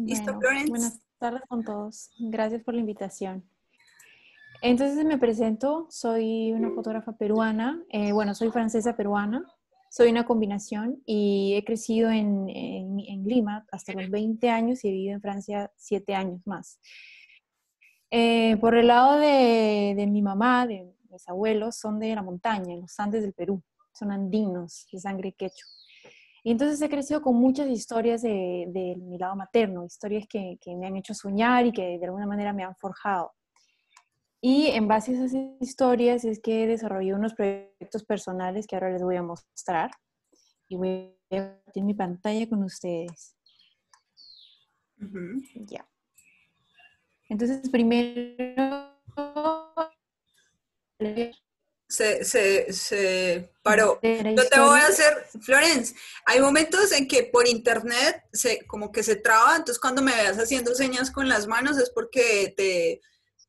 Buenas tardes con todos. Gracias por la invitación. Entonces me presento, soy una fotógrafa peruana, eh, bueno, soy francesa peruana, soy una combinación y he crecido en, en, Lima hasta los 20 años y he vivido en Francia 7 años más. Eh, por el lado de, mi mamá, de mis abuelos, son de la montaña, en los Andes del Perú, son andinos de sangre quechua. Y entonces he crecido con muchas historias de, mi lado materno, historias que, me han hecho soñar y que de alguna manera me han forjado. Y en base a esas historias es que desarrollado unos proyectos personales que ahora les voy a mostrar. Y voy a compartir mi pantalla con ustedes. Ya. Entonces, primero se, se, paró. no te voy a hacer, Florence, hay momentos en que por internet se, como que se traba, entonces cuando me veas haciendo señas con las manos es porque te,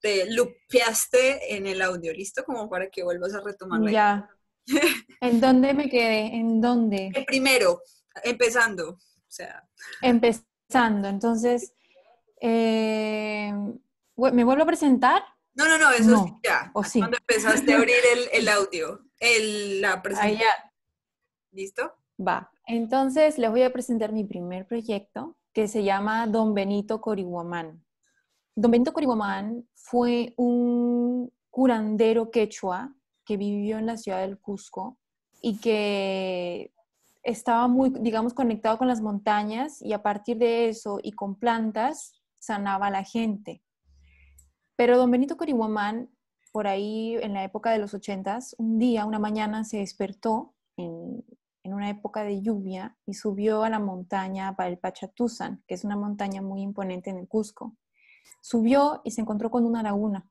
te lupeaste en el audio, ¿listo? Como para que vuelvas a retomar ¿En dónde me quedé? ¿En dónde? primero, empezando. O sea. Empezando, entonces, eh, ¿me vuelvo a presentar? No, no, no, eso ya. Cuando empezaste a abrir el, audio, el, la presentación. ¿Listo? Va. Entonces les voy a presentar mi primer proyecto que se llama Don Benito Corihuamán. Don Benito Corihuamán fue un curandero quechua que vivió en la ciudad del Cusco y que estaba muy, digamos, conectado con las montañas y a partir de eso y con plantas sanaba a la gente. Pero don Benito Corihuamán, por ahí en la época de los ochentas, un día, una mañana, se despertó en, una época de lluvia y subió a la montaña para el que es una montaña muy imponente en el Cusco. Subió y se encontró con una laguna.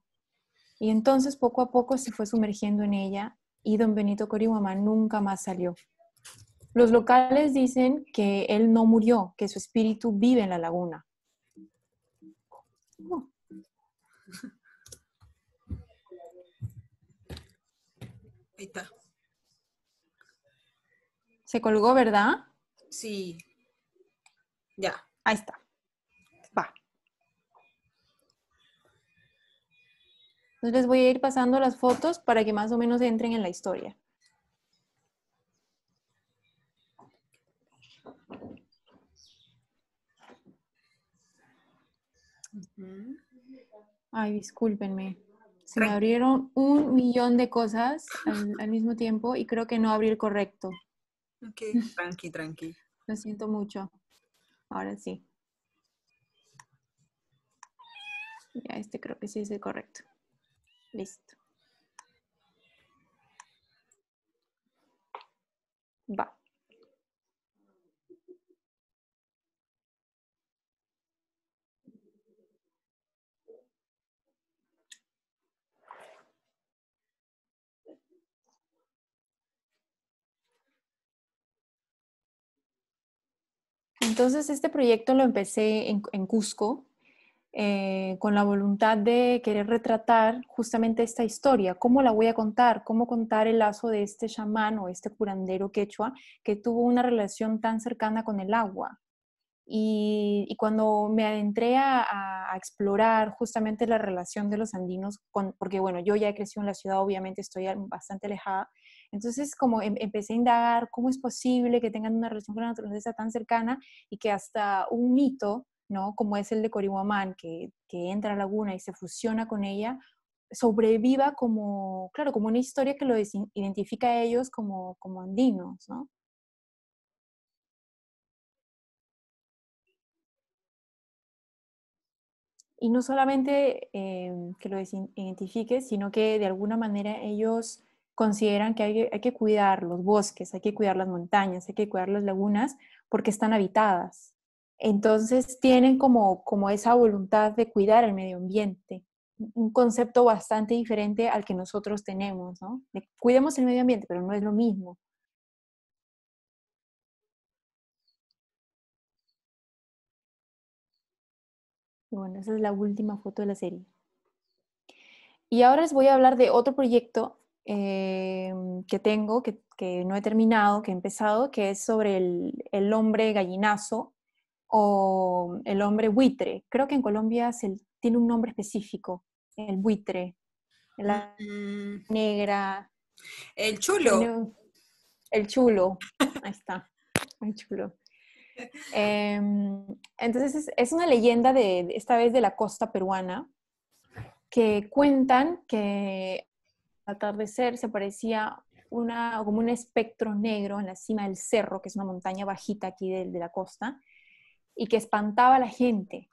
Y entonces poco a poco se fue sumergiendo en ella y don Benito Corihuamán nunca más salió. Los locales dicen que él no murió, que su espíritu vive en la laguna. Oh. Ahí está. Se colgó, ¿verdad? Sí. Ya. Ahí está. Va. Entonces les voy a ir pasando las fotos para que más o menos entren en la historia. Ay, discúlpenme se me abrieron un millón de cosas al, mismo tiempo y creo que no abrir el correcto. Ok, tranqui, tranqui. Lo siento mucho. Ahora sí. Ya, este creo que sí es el correcto. Listo. Va. Entonces, este proyecto lo empecé en, Cusco eh, con la voluntad de querer retratar justamente esta historia, cómo la voy a contar, cómo contar el lazo de este chamán o este curandero quechua que tuvo una relación tan cercana con el agua. Y, cuando me adentré a, explorar justamente la relación de los andinos, con, porque bueno, yo ya he crecido en la ciudad, obviamente estoy bastante alejada, entonces, como em, empecé a indagar cómo es posible que tengan una relación con la naturaleza tan cercana y que hasta un mito, ¿no? Como es el de Corihuamán, que, que entra a la laguna y se fusiona con ella, sobreviva como, claro, como una historia que lo identifica a ellos como, como andinos, ¿no? Y no solamente em, que lo identifique, sino que de alguna manera ellos consideran que hay, que cuidar los bosques, hay que cuidar las montañas, hay que cuidar las lagunas porque están habitadas. Entonces tienen como, como esa voluntad de cuidar el medio ambiente, un concepto bastante diferente al que nosotros tenemos, ¿no? cuidemos el medio ambiente, pero no es lo mismo. bueno, esa es la última foto de la serie. Y ahora les voy a hablar de otro proyecto eh, que tengo, que, no he terminado, que he empezado, que es sobre el, hombre gallinazo o el hombre buitre. Creo que en Colombia se, tiene un nombre específico, el buitre, la mm. negra. El chulo. El, chulo, ahí está, el chulo. Em, entonces es, es, una leyenda de, esta vez de la costa peruana, que cuentan que atardecer se parecía una, como un espectro negro en la cima del cerro, que es una montaña bajita aquí de, la costa, y que espantaba a la gente.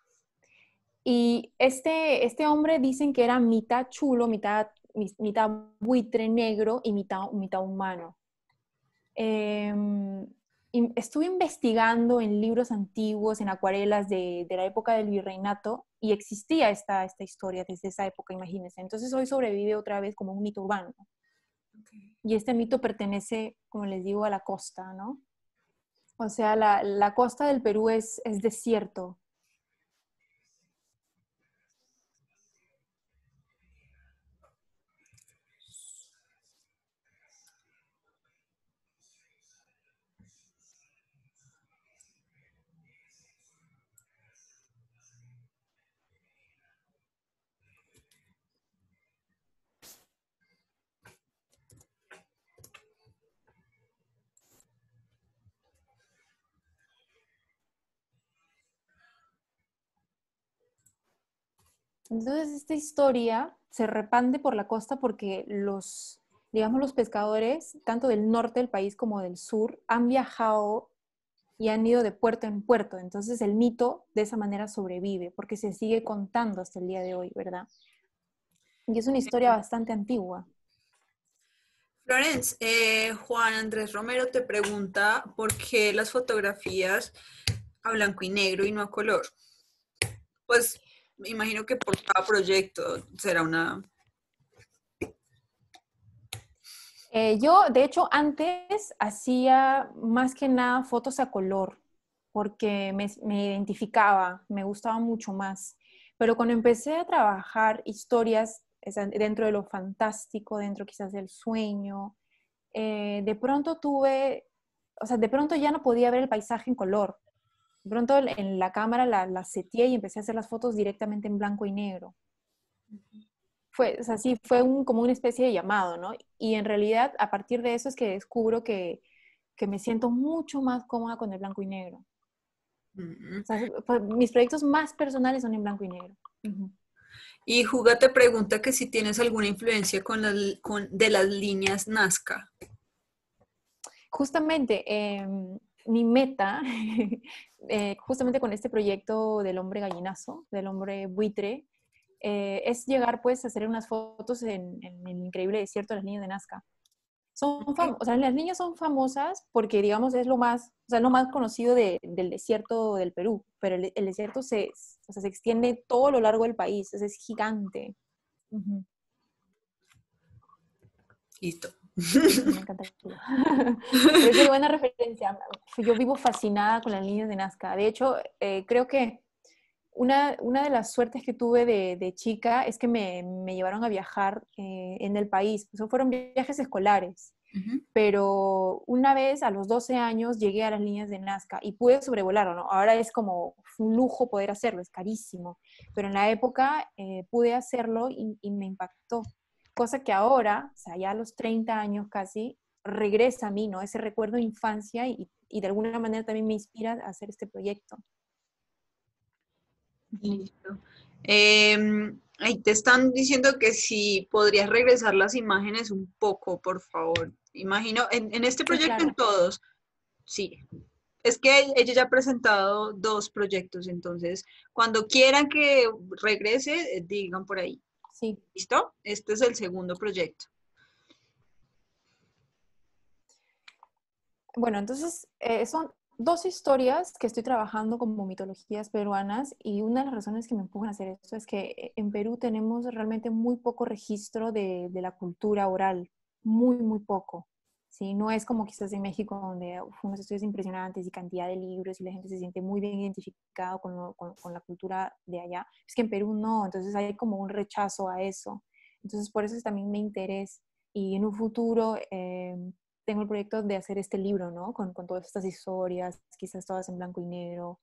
Y este, este hombre dicen que era mitad chulo, mitad, mitad buitre negro y mitad, mitad humano. Eh, estuve investigando en libros antiguos, en acuarelas de, la época del virreinato, y existía esta, historia desde esa época, imagínense. Entonces hoy sobrevive otra vez como un mito urbano. Y este mito pertenece, como les digo, a la costa, ¿no? O sea, la, costa del Perú es, es desierto, Entonces esta historia se repande por la costa porque los, digamos, los pescadores, tanto del norte del país como del sur, han viajado y han ido de puerto en puerto. Entonces el mito de esa manera sobrevive porque se sigue contando hasta el día de hoy, ¿verdad? Y es una historia bastante antigua. Florence, eh, Juan Andrés Romero te pregunta por qué las fotografías a blanco y negro y no a color. Pues me imagino que por cada proyecto será una... Eh, yo, de hecho, antes hacía más que nada fotos a color, porque me, identificaba, me gustaba mucho más. Pero cuando empecé a trabajar historias dentro de lo fantástico, dentro quizás del sueño. Eh, de pronto tuve, o sea, de pronto ya no podía ver el paisaje en color, pronto en la cámara la, la seteé y empecé a hacer las fotos directamente en blanco y negro. Fue, o fue un, como una especie de llamado, ¿no? Y en realidad, a partir de eso es que descubro que, me siento mucho más cómoda con el blanco y negro. Pues, mis proyectos más personales son en blanco y negro. Y Juga te pregunta que si tienes alguna influencia con, con de las líneas Nazca. Justamente, em, mi meta Eh, justamente con este proyecto del hombre gallinazo, del hombre buitre, eh, es llegar pues a hacer unas fotos en, el increíble desierto de las niñas de Nazca. Son o sea, las niñas son famosas porque, digamos, es lo más, o sea, lo más conocido del desierto del Perú, pero el, desierto se, se extiende todo lo largo del país, es, gigante. Listo. Me encanta es buena referencia. Yo vivo fascinada con las líneas de Nazca. De hecho, eh, creo que una, de las suertes que tuve de, chica es que me, llevaron a viajar eh, en el país. Eso fueron viajes escolares. Pero una vez a los 12 años llegué a las líneas de Nazca y pude sobrevolar ¿no? Ahora es como un lujo poder hacerlo, es carísimo. Pero en la época eh, pude hacerlo y, y me impactó. Cosa que ahora, ya a los 30 años casi, regresa a mí, ¿no? Ese recuerdo de infancia y, de alguna manera también me inspira a hacer este proyecto. Listo. Em, te están diciendo que si podrías regresar las imágenes un poco, por favor. Imagino, en, este proyecto, en todos, sí. Es que ella ya ha presentado dos proyectos, entonces cuando quieran que regrese, eh, digan por ahí. ¿Listo? Este es el segundo proyecto. Bueno, entonces eh, son dos historias que estoy trabajando como mitologías peruanas y una de las razones que me empujan a hacer esto es que eh, en Perú tenemos realmente muy poco registro de la cultura oral, muy, muy poco. ¿sí? No es como quizás en México donde uf, unos estudios impresionantes y cantidad de libros y la gente se siente muy bien identificado con, la cultura de allá. Es que en Perú no, entonces hay como un rechazo a eso. Entonces por eso también me interesa y en un futuro... Eh, tengo el proyecto de hacer este libro, ¿no? Con, con, todas estas historias, quizás todas en blanco y negro.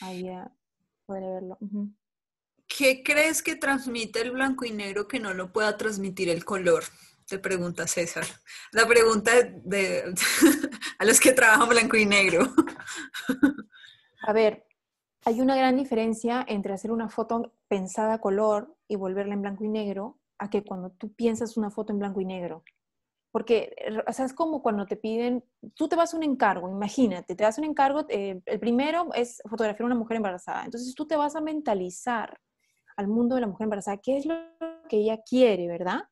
Ahí ya ah, podré verlo. ¿Qué crees que transmite el blanco y negro que no lo pueda transmitir el color? te pregunta César. La pregunta de, a los que trabajan blanco y negro. A ver, hay una gran diferencia entre hacer una foto pensada a color y volverla en blanco y negro a que cuando tú piensas una foto en blanco y negro. Porque, o sea, es como cuando te piden, tú te vas a un encargo, imagínate, te das un encargo, eh, el primero es fotografiar a una mujer embarazada. Entonces tú te vas a mentalizar al mundo de la mujer embarazada, qué es lo que ella quiere, ¿verdad?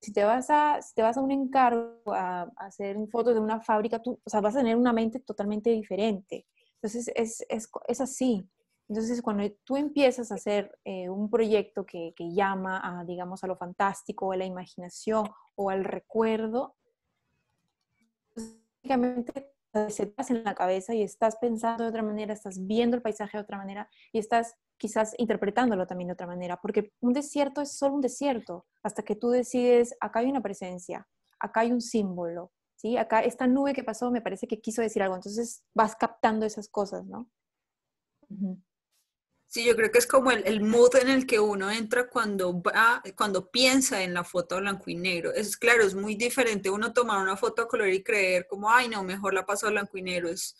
si te vas a, si te vas a un encargo a, hacer fotos de una fábrica, tú, vas a tener una mente totalmente diferente. Entonces, es, es, es así. Entonces, cuando tú empiezas a hacer eh, un proyecto que, que, llama a, digamos, a lo fantástico, a la imaginación o al recuerdo, básicamente eh, te estás en la cabeza y estás pensando de otra manera, estás viendo el paisaje de otra manera y estás quizás interpretándolo también de otra manera, porque un desierto es solo un desierto hasta que tú decides, acá hay una presencia, acá hay un símbolo, ¿sí? Acá esta nube que pasó me parece que quiso decir algo, entonces vas captando esas cosas, ¿no? Sí, yo creo que es como el, el, mood en el que uno entra cuando va, cuando piensa en la foto blanco y negro. Es claro, es muy diferente uno tomar una foto a color y creer como, ay no, mejor la paso a blanco y negro. Es,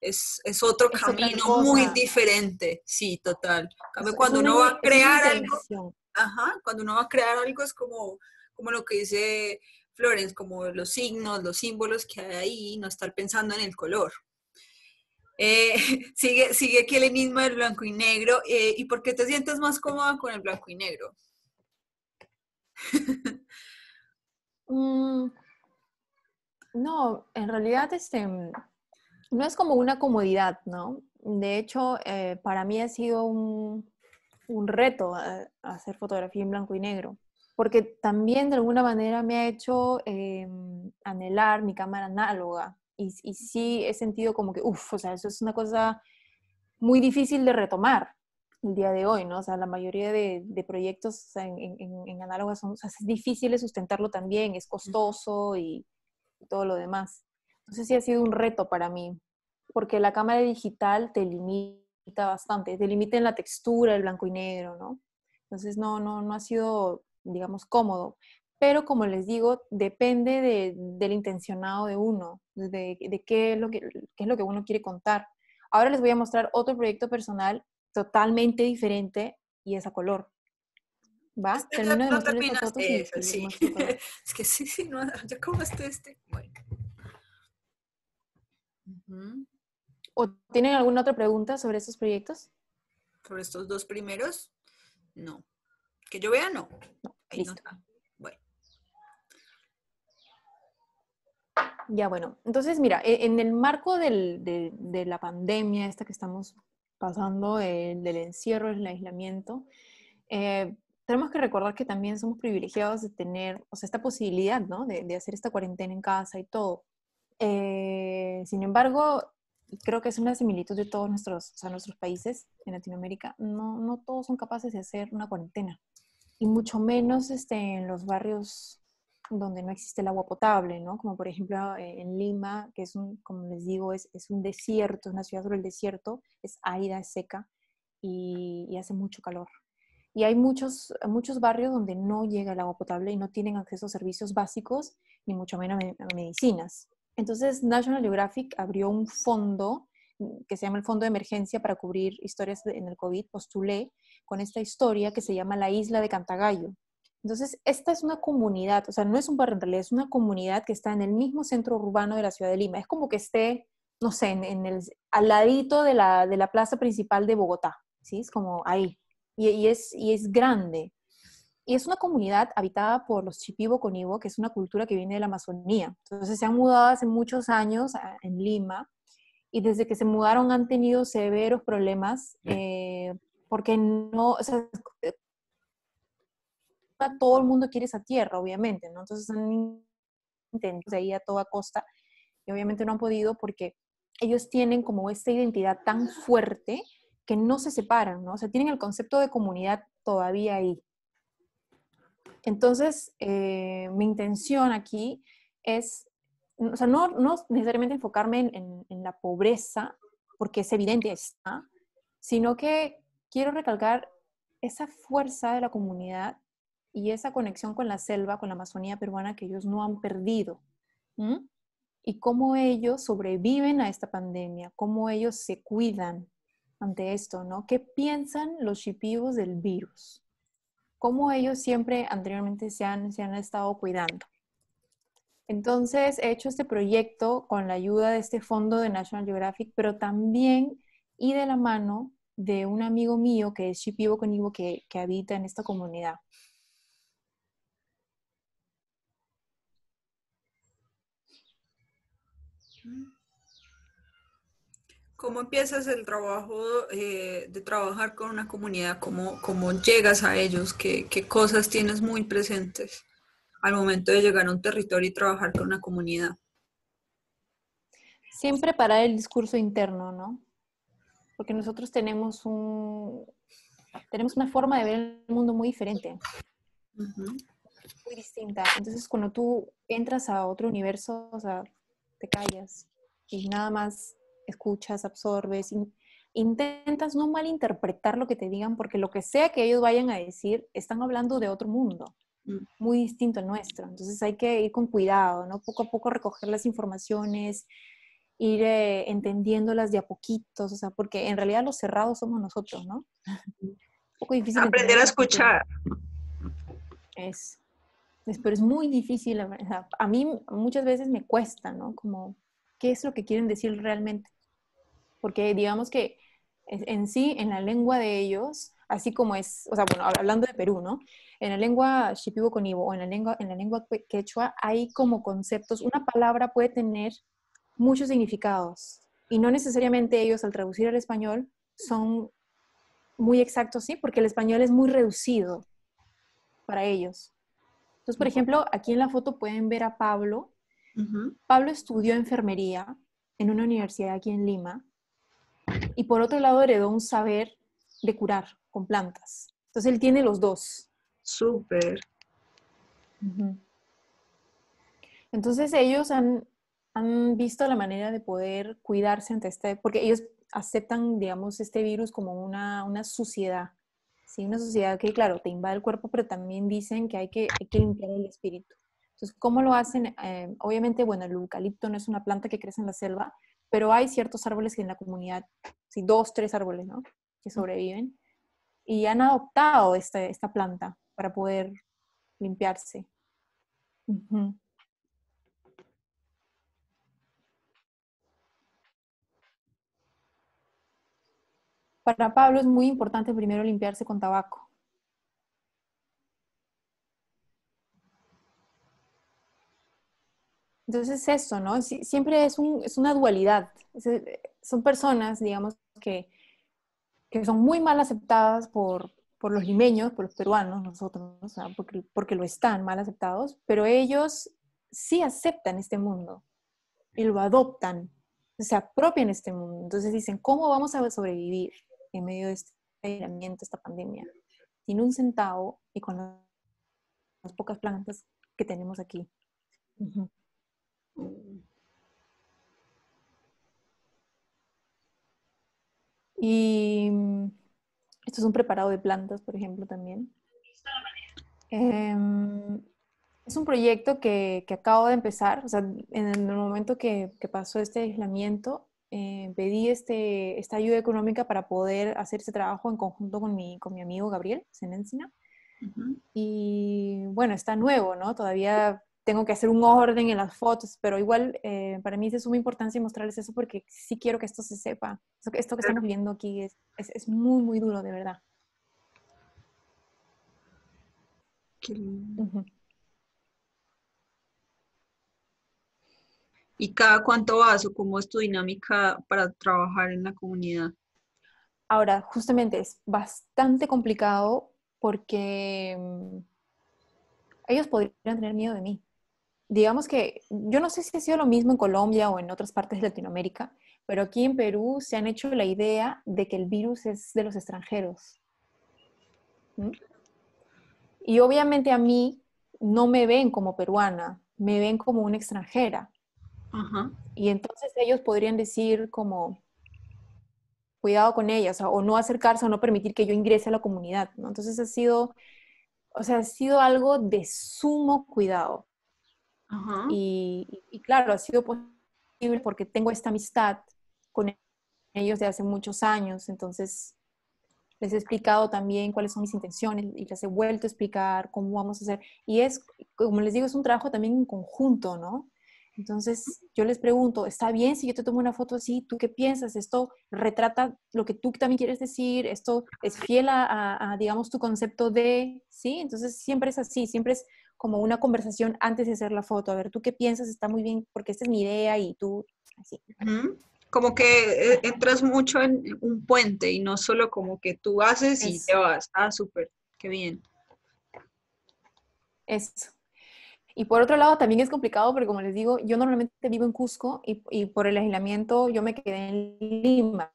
es, otro camino muy diferente. Sí, total. cuando uno va a crear algo, ajá, cuando uno va a crear algo es como, como lo que dice Florence, como los signos, los símbolos que hay ahí, no estar pensando en el color. Eh, sigue, sigue aquí el mismo, del blanco y negro. Eh, ¿Y por qué te sientes más cómoda con el blanco y negro? Mm, no, en realidad este, no es como una comodidad, ¿no? De hecho, eh, para mí ha sido un, reto hacer fotografía en blanco y negro, porque también de alguna manera me ha hecho em, anhelar mi cámara análoga y, sí he sentido como que, uff, o sea, eso es una cosa muy difícil de retomar el día de hoy, ¿no? O sea, la mayoría de, proyectos en, en, análogas son, o sea, es difícil sustentarlo también, es costoso y, todo lo demás. Entonces sí ha sido un reto para mí, porque la cámara digital te limita bastante, te limita en la textura, el blanco y negro, ¿no? Entonces no, no, no ha sido, digamos, cómodo pero como les digo, depende del intencionado de uno, de, qué, es lo que, es lo que uno quiere contar. Ahora les voy a mostrar otro proyecto personal totalmente diferente y es a color. ¿Va? Este, de te fotos sí. es que sí, sí, no, ya como este, este. Bueno. ¿O tienen alguna otra pregunta sobre estos proyectos? ¿Sobre estos dos primeros? No. Que yo vea, no. Ahí está. Ya, bueno. Entonces, mira, e, en el marco de, la pandemia esta que estamos pasando, del encierro, el aislamiento, eh, tenemos que recordar que también somos privilegiados de tener, o sea, esta posibilidad, ¿no? De, hacer esta cuarentena en casa y todo. Eh, sin embargo, creo que es una similitud de todos nuestros, o sea, nuestros países en Latinoamérica. No, todos son capaces de hacer una cuarentena. Y mucho menos este, en los barrios donde no existe el agua potable, ¿no? Como por ejemplo eh, en Lima, que es un, como les digo, es, un desierto, es una ciudad sobre el desierto, es árida, es seca y, hace mucho calor. Y hay muchos, muchos barrios donde no llega el agua potable y no tienen acceso a servicios básicos, ni mucho menos a medicinas. Entonces National Geographic abrió un fondo mm, que se llama el Fondo de Emergencia para cubrir historias en el COVID, postulé con esta historia que se llama La Isla de Cantagallo, entonces, esta es una comunidad, o sea, no es un barrio en realidad, es una comunidad que está en el mismo centro urbano de la ciudad de Lima. Es como que esté, no sé, en, el, al ladito de la, plaza principal de Bogotá, ¿sí? Es como ahí. Y, es, y es grande. Y es una comunidad habitada por los Chipibo Conibo, que es una cultura que viene de la Amazonía. Entonces, se han mudado hace muchos años en Lima y desde que se mudaron han tenido severos problemas. Eh, porque no, o todo el mundo quiere esa tierra, obviamente, ¿no? Entonces han intentado ir a toda costa y obviamente no han podido porque ellos tienen como esta identidad tan fuerte que no se separan, ¿no? O sea, tienen el concepto de comunidad todavía ahí. Entonces, eh, mi intención aquí es, o sea, no, necesariamente enfocarme en, la pobreza, porque es evidente está, sino que quiero recalcar esa fuerza de la comunidad y esa conexión con la selva, con la Amazonía peruana que ellos no han perdido. Y cómo ellos sobreviven a esta pandemia, cómo ellos se cuidan ante esto, ¿no? ¿Qué piensan los shipibos del virus? ¿Cómo ellos siempre anteriormente se han, estado cuidando? Entonces he hecho este proyecto con la ayuda de este fondo de National Geographic, pero también y de la mano de un amigo mío que es shipibo conmigo que habita en esta comunidad. ¿Cómo empiezas el trabajo eh, de trabajar con una comunidad? ¿Cómo, cómo llegas a ellos? ¿Qué, cosas tienes muy presentes al momento de llegar a un territorio y trabajar con una comunidad? Siempre para el discurso interno, ¿no? Porque nosotros tenemos, un, tenemos una forma de ver el mundo muy diferente, muy distinta. Entonces, cuando tú entras a otro universo, o sea, te callas y nada más escuchas, absorbes, intentas no malinterpretar lo que te digan, porque lo que sea que ellos vayan a decir, están hablando de otro mundo, mm. muy distinto al nuestro. Entonces hay que ir con cuidado, ¿no? Poco a poco recoger las informaciones, ir eh, entendiéndolas de a poquitos, o sea, porque en realidad los cerrados somos nosotros, ¿no? Un poco difícil. Aprender a escuchar. es, pero es muy difícil. A mí muchas veces me cuesta, ¿no? Como qué es lo que quieren decir realmente. Porque digamos que en sí, en la lengua de ellos, así como es, o sea, bueno, hablando de Perú, ¿no? En la lengua shipibo conibo o en la lengua, en la lengua quechua hay como conceptos, una palabra puede tener muchos significados y no necesariamente ellos al traducir al español son muy exactos, ¿sí? Porque el español es muy reducido para ellos. Entonces, por ejemplo, aquí en la foto pueden ver a Pablo Pablo estudió enfermería en una universidad aquí en Lima y por otro lado heredó un saber de curar con plantas. Entonces él tiene los dos. Súper. Entonces ellos han, visto la manera de poder cuidarse ante este, porque ellos aceptan, digamos, este virus como una, una suciedad. una suciedad que, claro, te invade el cuerpo, pero también dicen que hay que, hay que limpiar el espíritu. Entonces, ¿cómo lo hacen? Eh, obviamente, bueno, el eucalipto no es una planta que crece en la selva, pero hay ciertos árboles que en la comunidad, sí, dos, tres árboles, ¿no? Que sobreviven y han adoptado esta planta para poder limpiarse. Para Pablo es muy importante primero limpiarse con tabaco. Entonces eso, ¿no? siempre es, un, es, una dualidad. Eh, son personas, digamos, que, que son muy mal aceptadas por, por los limeños, por los peruanos, nosotros, porque, porque, lo están mal aceptados, pero ellos sí aceptan este mundo y lo adoptan, se apropian este mundo. Entonces dicen, ¿cómo vamos a sobrevivir en medio de este aislamiento, esta pandemia? Sin un centavo y con las, pocas plantas que tenemos aquí. Uh y mm, esto es un preparado de plantas, por ejemplo, también. Em, es un proyecto que, acabo de empezar. O sea, en el momento que, pasó este aislamiento, eh, pedí este, esta ayuda económica para poder hacer este trabajo en conjunto con mi, amigo Gabriel Senencina. Y bueno, está nuevo, ¿no? Todavía tengo que hacer un orden en las fotos, pero igual eh, para mí es de suma importancia mostrarles eso porque sí quiero que esto se sepa. Esto que estamos viendo aquí es, muy, muy duro, de verdad. ¿Y cada cuánto vas o cómo es tu dinámica para trabajar en la comunidad? Ahora, justamente es bastante complicado porque mm, ellos podrían tener miedo de mí digamos que yo no sé si ha sido lo mismo en Colombia o en otras partes de Latinoamérica, pero aquí en Perú se han hecho la idea de que el virus es de los extranjeros. ¿Mm? Y obviamente a mí no me ven como peruana, me ven como una extranjera. Y entonces ellos podrían decir como, cuidado con ellas, o no acercarse o no permitir que yo ingrese a la comunidad. Entonces ha sido, o sea, ha sido algo de sumo cuidado. Y, claro, ha sido posible porque tengo esta amistad con ellos de hace muchos años, entonces les he explicado también cuáles son mis intenciones y les he vuelto a explicar cómo vamos a hacer. Y es, como les digo, es un trabajo también en conjunto, ¿no? Entonces yo les pregunto, ¿está bien si yo te tomo una foto así? ¿Tú qué piensas? ¿Esto retrata lo que tú también quieres decir? ¿Esto es fiel a, a digamos, tu concepto de, sí? Entonces siempre es así, siempre es como una conversación antes de hacer la foto. A ver, ¿tú qué piensas? Está muy bien porque esta es mi idea y tú así. Como que eh, entras mucho en un puente y no solo como que tú haces y te vas. Ah, súper, qué bien. Eso. Y por otro lado, también es complicado porque, como les digo, yo normalmente vivo en Cusco y, y por el aislamiento yo me quedé en Lima,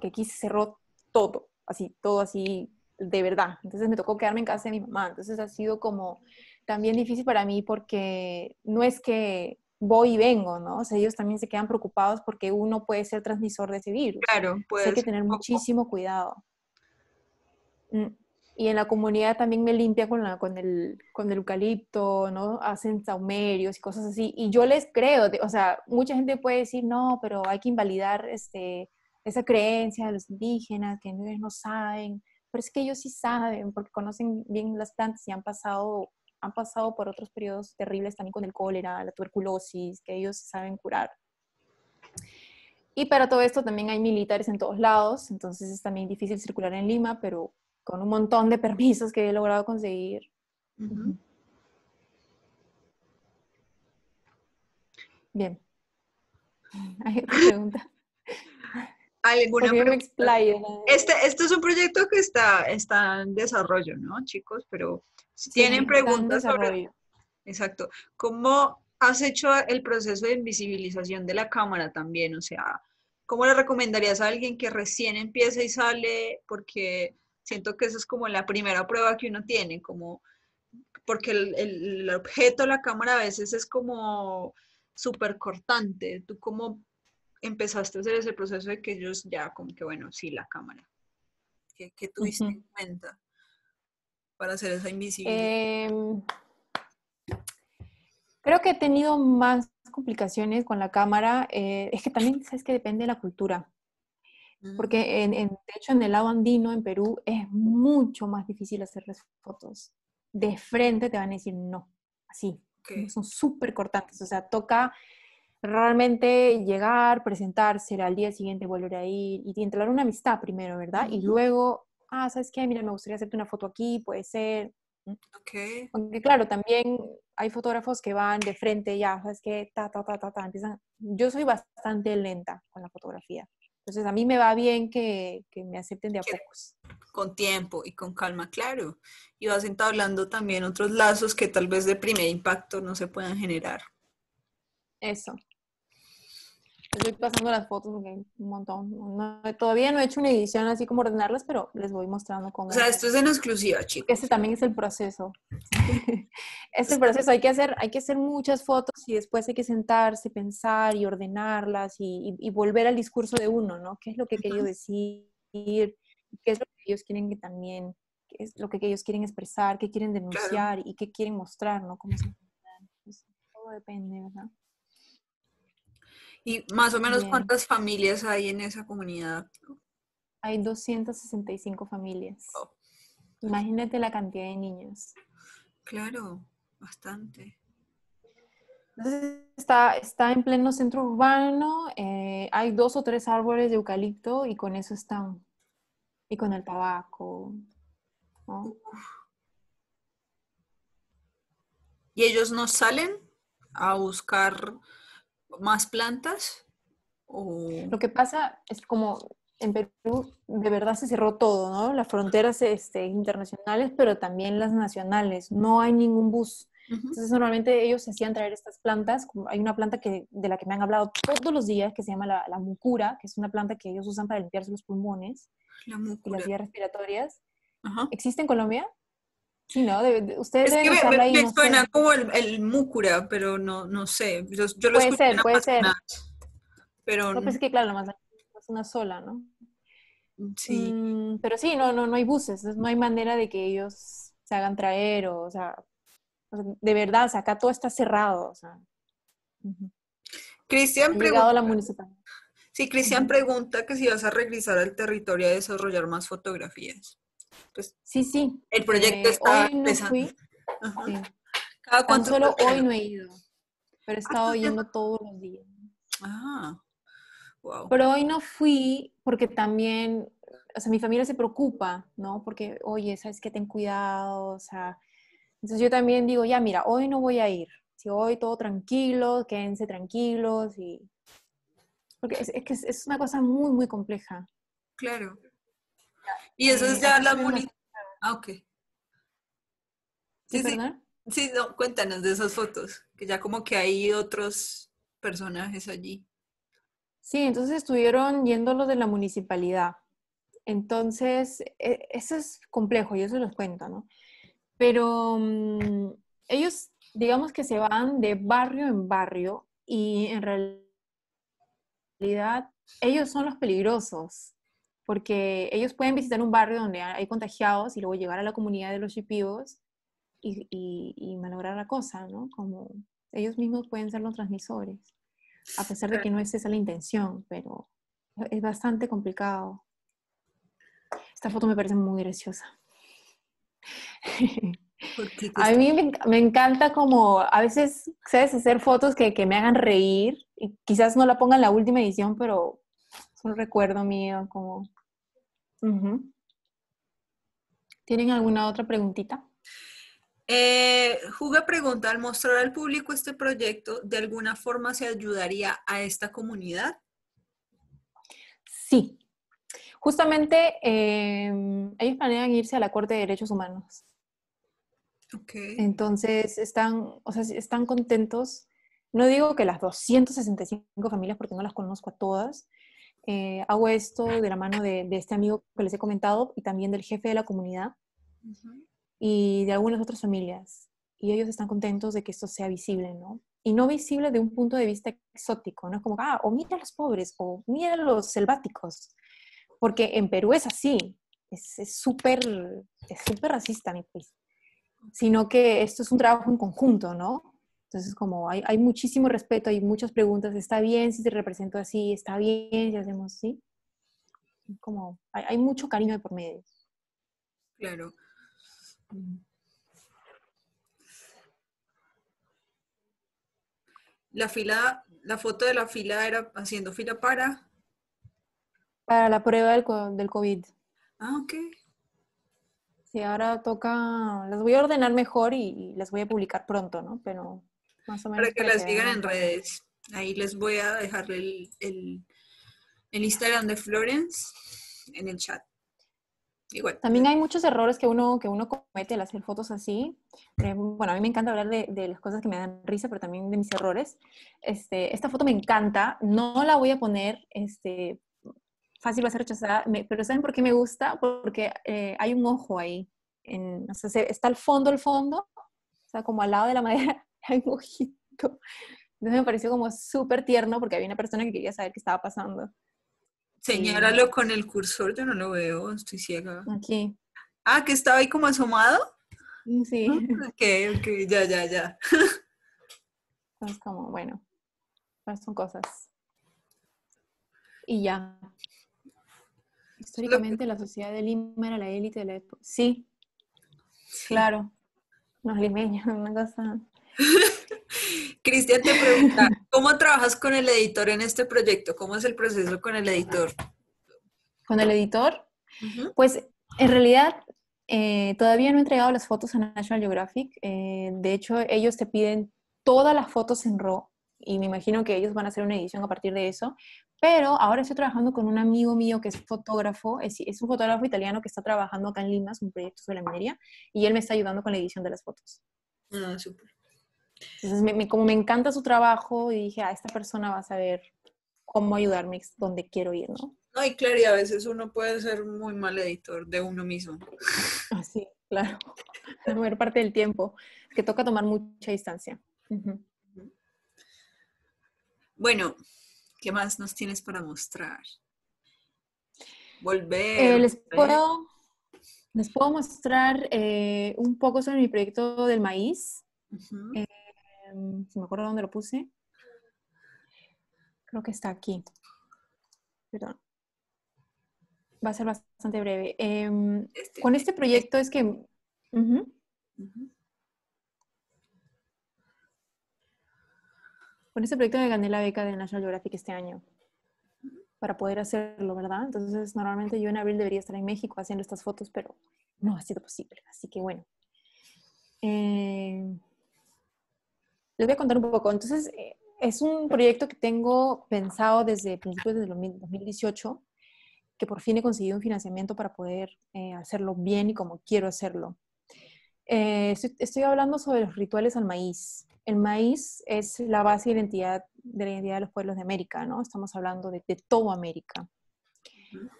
que aquí se cerró todo, así, todo así, de verdad. Entonces me tocó quedarme en casa de mi mamá. Entonces ha sido como también difícil para mí porque no es que voy y vengo, ¿no? O sea, ellos también se quedan preocupados porque uno puede ser transmisor de ese virus. Claro, Hay que tener muchísimo cuidado. Mm. Y en la comunidad también me limpia con, con, el, con el eucalipto, ¿no? Hacen saumerios y cosas así. Y yo les creo, o sea, mucha gente puede decir, no, pero hay que invalidar este, esa creencia de los indígenas, que ellos no saben pero es que ellos sí saben, porque conocen bien las plantas y han pasado, han pasado por otros periodos terribles también con el cólera, la tuberculosis, que ellos saben curar. Y para todo esto también hay militares en todos lados, entonces es también difícil circular en Lima, pero con un montón de permisos que he logrado conseguir. Bien. Hay otra pregunta alguna pregunta? Este, este, es un proyecto que está, está en desarrollo, ¿no, chicos? Pero si tienen preguntas sobre... Exacto. ¿Cómo has hecho el proceso de invisibilización de la cámara también? O sea, ¿cómo le recomendarías a alguien que recién empieza y sale? Porque siento que eso es como la primera prueba que uno tiene, como porque el, el, el objeto, la cámara a veces es como súper cortante. ¿Tú cómo empezaste a hacer ese proceso de que ellos ya como que, bueno, sí, la cámara? ¿Qué, tuviste en cuenta para hacer esa invisibilidad? Em, creo que he tenido más complicaciones con la cámara. Eh, es que también, sabes que depende de la cultura. Mm. Porque, en, de hecho, en el lado andino, en Perú, es mucho más difícil hacer las fotos. De frente te van a decir no, así. que Son súper cortantes. O sea, toca realmente llegar, presentarse, al día siguiente volver ahí ir y entrar una amistad primero, ¿verdad? Y luego, ah, ¿sabes qué? Mira, me gustaría hacerte una foto aquí, puede ser. Okay. claro, también hay fotógrafos que van de frente ya, ¿sabes qué? Ta, ta, ta, ta, ta, empiezan. Yo soy bastante lenta con la fotografía. Entonces a mí me va bien que, que me acepten de a pocos. Con tiempo y con calma, claro. Y vas entablando también otros lazos que tal vez de primer impacto no se puedan generar. Eso, estoy pasando las fotos un montón. todavía no he hecho una edición así como ordenarlas, pero les voy mostrando cómo. O sea, esto es en exclusiva, chicos. Este también es el proceso. este proceso hay que hacer, hay que hacer muchas fotos y después hay que sentarse, pensar y ordenarlas y, volver al discurso de uno, ¿no? ¿Qué es lo que he querido decir? ¿Qué es lo que ellos quieren que también, qué es lo que ellos quieren expresar, qué quieren denunciar y qué quieren mostrar, ¿no? Pues, todo depende, ¿verdad? ¿Y más o menos cuántas familias hay en esa comunidad? Hay 265 familias. Oh. Imagínate la cantidad de niños. Claro, bastante. está, está en pleno centro urbano, eh, hay dos o tres árboles de eucalipto y con eso están. Y con el tabaco. ¿Y ellos no salen a buscar más plantas? Lo que pasa es como en Perú de verdad se cerró todo, ¿no? Las fronteras este, internacionales, pero también las nacionales. No hay ningún bus. Entonces normalmente ellos hacían traer estas plantas, hay una planta que, de la que me han hablado todos los días que se llama la, la mucura, que es una planta que ellos usan para limpiarse los pulmones y las vías respiratorias. ¿Existe en Colombia? Sí, ¿no? ustedes deben que ahí, me suena como el, múcura, pero no, sé. puede ser, puede ser. pero no, pues es que claro, más es una sola, ¿no? Sí. Mm, pero sí, no, no, no hay buses, no hay manera de que ellos se hagan traer o, o sea, de verdad, acá todo está cerrado, o sea. Cristian pregunta. La municipal. Sí, Cristian pregunta que si vas a regresar al territorio a desarrollar más fotografías. Pues, sí, sí. El proyecto eh, está hoy no Fui. Tan solo hoy no he ido, pero he ah, estado yendo todos los días. Ah, Pero hoy no fui porque también, o sea, mi familia se preocupa, ¿no? Porque, oye, sabes que ten cuidado, o sea. Entonces yo también digo, ya, mira, hoy no voy a ir. Si hoy todo tranquilo, quédense tranquilos y. Porque es que es una cosa muy, muy compleja. Claro. Y eso es eh, ya la municipalidad? Ah, ok. Sí, sí. Sí, no, cuéntanos de esas fotos, que ya como que hay otros personajes allí. Sí, entonces estuvieron yendo los de la municipalidad. Entonces, e, eso es complejo, yo se los cuento, ¿no? Pero mm, ellos, digamos que se van de barrio en barrio y en realidad ellos son los peligrosos porque ellos pueden visitar un barrio donde hay contagiados y luego llegar a la comunidad de los chipivos y, y, la cosa, ¿no? Como ellos mismos pueden ser los transmisores, a pesar de que no es esa la intención, pero es bastante complicado. Esta foto me parece muy graciosa. A mí me, encanta como a veces, ¿sabes? Hacer fotos que, me hagan reír. Y quizás no la pongan en la última edición, pero un recuerdo mío, como... ¿Tienen alguna otra preguntita? Eh, Juga pregunta, al mostrar al público este proyecto, ¿de alguna forma se ayudaría a esta comunidad? Sí. Justamente em, ellos planean irse a la Corte de Derechos Humanos. Ok. Entonces están, o sea, están contentos. No digo que las 265 familias, porque no las conozco a todas, eh, hago esto de la mano de, este amigo que les he comentado y también del jefe de la comunidad y de algunas otras familias. Y ellos están contentos de que esto sea visible, ¿no? Y no visible de un punto de vista exótico, ¿no? Es como, ah, o mira a los pobres, o mira a los selváticos. Porque en Perú es así, es súper es súper racista mi país. Sino que esto es un trabajo en conjunto, ¿no? Entonces, como hay, muchísimo respeto, hay muchas preguntas, está bien si se represento así, está bien si hacemos así. Como hay, mucho cariño de por medio. Claro. Mm. La fila, la foto de la fila era haciendo fila para. Para la prueba del, del COVID. Ah, ok. Sí, ahora toca, las voy a ordenar mejor y, y, las voy a publicar pronto, ¿no? Pero para que, las digan en redes. Ahí les voy a dejar el, el, Instagram de Florence en el chat. Igual. También hay muchos errores que uno, que uno comete al hacer fotos así. Eh, bueno, a mí me encanta hablar de, de, las cosas que me dan risa, pero también de mis errores. Este, esta foto me encanta, no la voy a poner, este, fácil va a ser rechazada, pero ¿saben por qué me gusta? Porque eh, hay un ojo ahí. En, está al fondo, al fondo, o sea, como al lado de la madera, hay un ojito. Entonces me pareció como súper tierno porque había una persona que quería saber qué estaba pasando. Señáralo con el cursor, yo no lo veo, estoy ciega. Aquí. Ah, que estaba ahí como asomado. Mm, sí. Ah, ok, ok, ya, ya, ya. Entonces como, bueno, pues son cosas. Y ya. Históricamente la sociedad de Lima era la élite de la época. Sí, sí. claro. Los limeños, una cosa. Cristian te pregunta, ¿cómo trabajas con el editor en este proyecto? ¿Cómo es el proceso con el editor? ¿Con el editor? Pues en realidad eh, todavía no he entregado las fotos a National Geographic. Eh, de hecho, ellos te piden todas las fotos en RAW y me imagino que ellos van a hacer una edición a partir de eso. Pero ahora estoy trabajando con un amigo mío que es fotógrafo, es, es un fotógrafo italiano que está trabajando acá en Lima, es un proyecto sobre la minería, y él me está ayudando con la edición de las fotos. Ah, súper. Entonces, me, como me encanta su trabajo, y dije, a ah, esta persona va a saber cómo ayudarme, donde quiero ir, ¿no? No, y claro, y a veces uno puede ser muy mal editor de uno mismo. Así, ah, claro. La mayor parte del tiempo, que toca tomar mucha distancia. Bueno, ¿qué más nos tienes para mostrar? Volver. Eh, les, puedo, les puedo mostrar eh, un poco sobre mi proyecto del maíz. Mm, si me acuerdo dónde lo puse. Creo que está aquí. Perdón. Va a ser bastante breve. Em, este. con este proyecto es que... Con este proyecto me gané la beca de National Geographic este año para poder hacerlo, ¿verdad? Entonces, normalmente yo en abril debería estar en México haciendo estas fotos, pero no ha sido posible. Así que bueno. Eh, les voy a contar un poco. Entonces, eh, es un proyecto que tengo pensado desde principios de 2018, que por fin he conseguido un financiamiento para poder eh, hacerlo bien y como quiero hacerlo. Eh, estoy, hablando sobre los rituales al maíz. El maíz es la base de identidad, de la identidad de los pueblos de América, ¿no? Estamos hablando de, de toda América.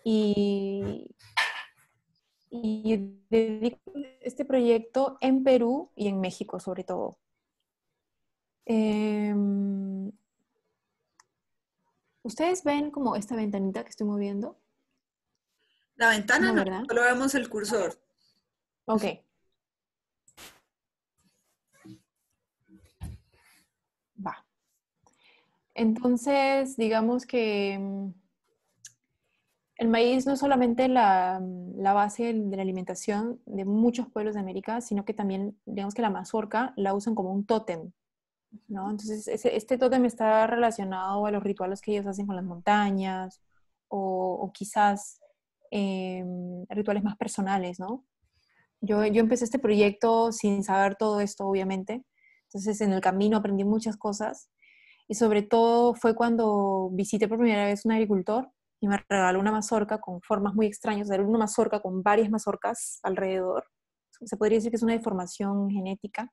Y, y dedico este proyecto en Perú y en México sobre todo. Em, ¿Ustedes ven como esta ventanita que estoy moviendo? La ventana no, solo vemos el cursor. Ok. Va. Entonces, digamos que em, el maíz no es solamente la, la, base de la alimentación de muchos pueblos de América, sino que también, digamos que la mazorca la usan como un tótem entonces, este este me está relacionado a los rituales que ellos hacen con las montañas o, quizás em, rituales más personales, ¿no? Yo, empecé este proyecto sin saber todo esto, obviamente. Entonces, en el camino aprendí muchas cosas y sobre todo fue cuando visité por primera vez un agricultor y me regaló una mazorca con formas muy extrañas, era una mazorca con varias mazorcas alrededor. Se podría decir que es una deformación genética.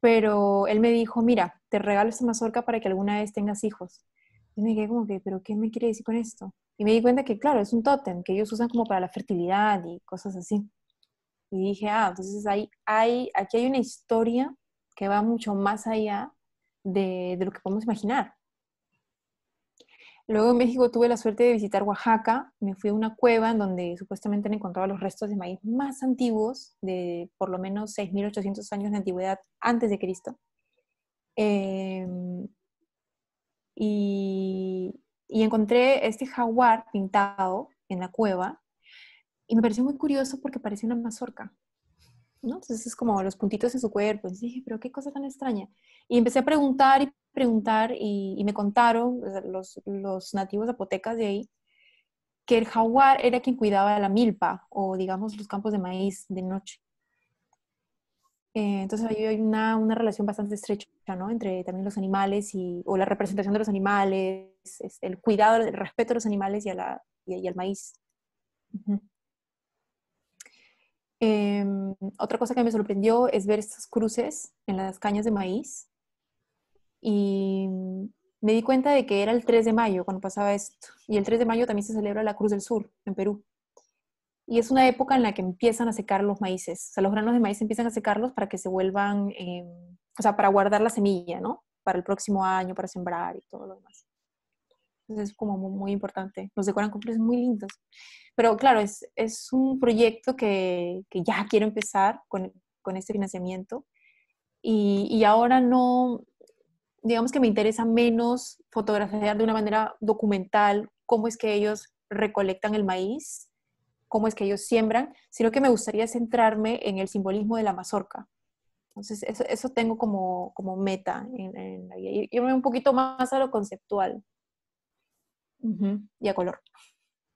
Pero él me dijo, mira, te regalo esta mazorca para que alguna vez tengas hijos. Y me quedé como que, ¿pero qué me quiere decir con esto? Y me di cuenta que, claro, es un tótem que ellos usan como para la fertilidad y cosas así. Y dije, ah, entonces hay, hay, aquí hay una historia que va mucho más allá de lo que podemos imaginar. Luego en México tuve la suerte de visitar Oaxaca, me fui a una cueva en donde supuestamente encontraba los restos de maíz más antiguos, de por lo menos 6.800 años de antigüedad antes de Cristo. Em, y, y encontré este jaguar pintado en la cueva y me pareció muy curioso porque parecía una mazorca. Entonces es como los puntitos en su cuerpo. Y dije, pero qué cosa tan extraña. Y empecé a preguntar y preguntar y, me contaron los, los, nativos apotecas de ahí que el jaguar era quien cuidaba la milpa o digamos los campos de maíz de noche. Eh, entonces ahí hay una, una, relación bastante estrecha ¿no? entre también los animales y, o la representación de los animales, el cuidado, el respeto a los animales y, la, al maíz. Em, otra cosa que me sorprendió es ver estas cruces en las cañas de maíz y me di cuenta de que era el 3 de mayo cuando pasaba esto. Y el 3 de mayo también se celebra la Cruz del Sur en Perú. Y es una época en la que empiezan a secar los maíces. O sea, los granos de maíz empiezan a secarlos para que se vuelvan, em, o sea, para guardar la semilla, ¿no? Para el próximo año, para sembrar y todo lo demás. Entonces es como muy, importante. Los decoran con flores muy lindos. Pero claro, es, es un proyecto que, que, ya quiero empezar con, con este financiamiento. Y, y, ahora no, digamos que me interesa menos fotografiar de una manera documental cómo es que ellos recolectan el maíz, cómo es que ellos siembran, sino que me gustaría centrarme en el simbolismo de la mazorca. Entonces, eso, tengo como, como meta en, en la Irme un poquito más a lo conceptual. Y a color.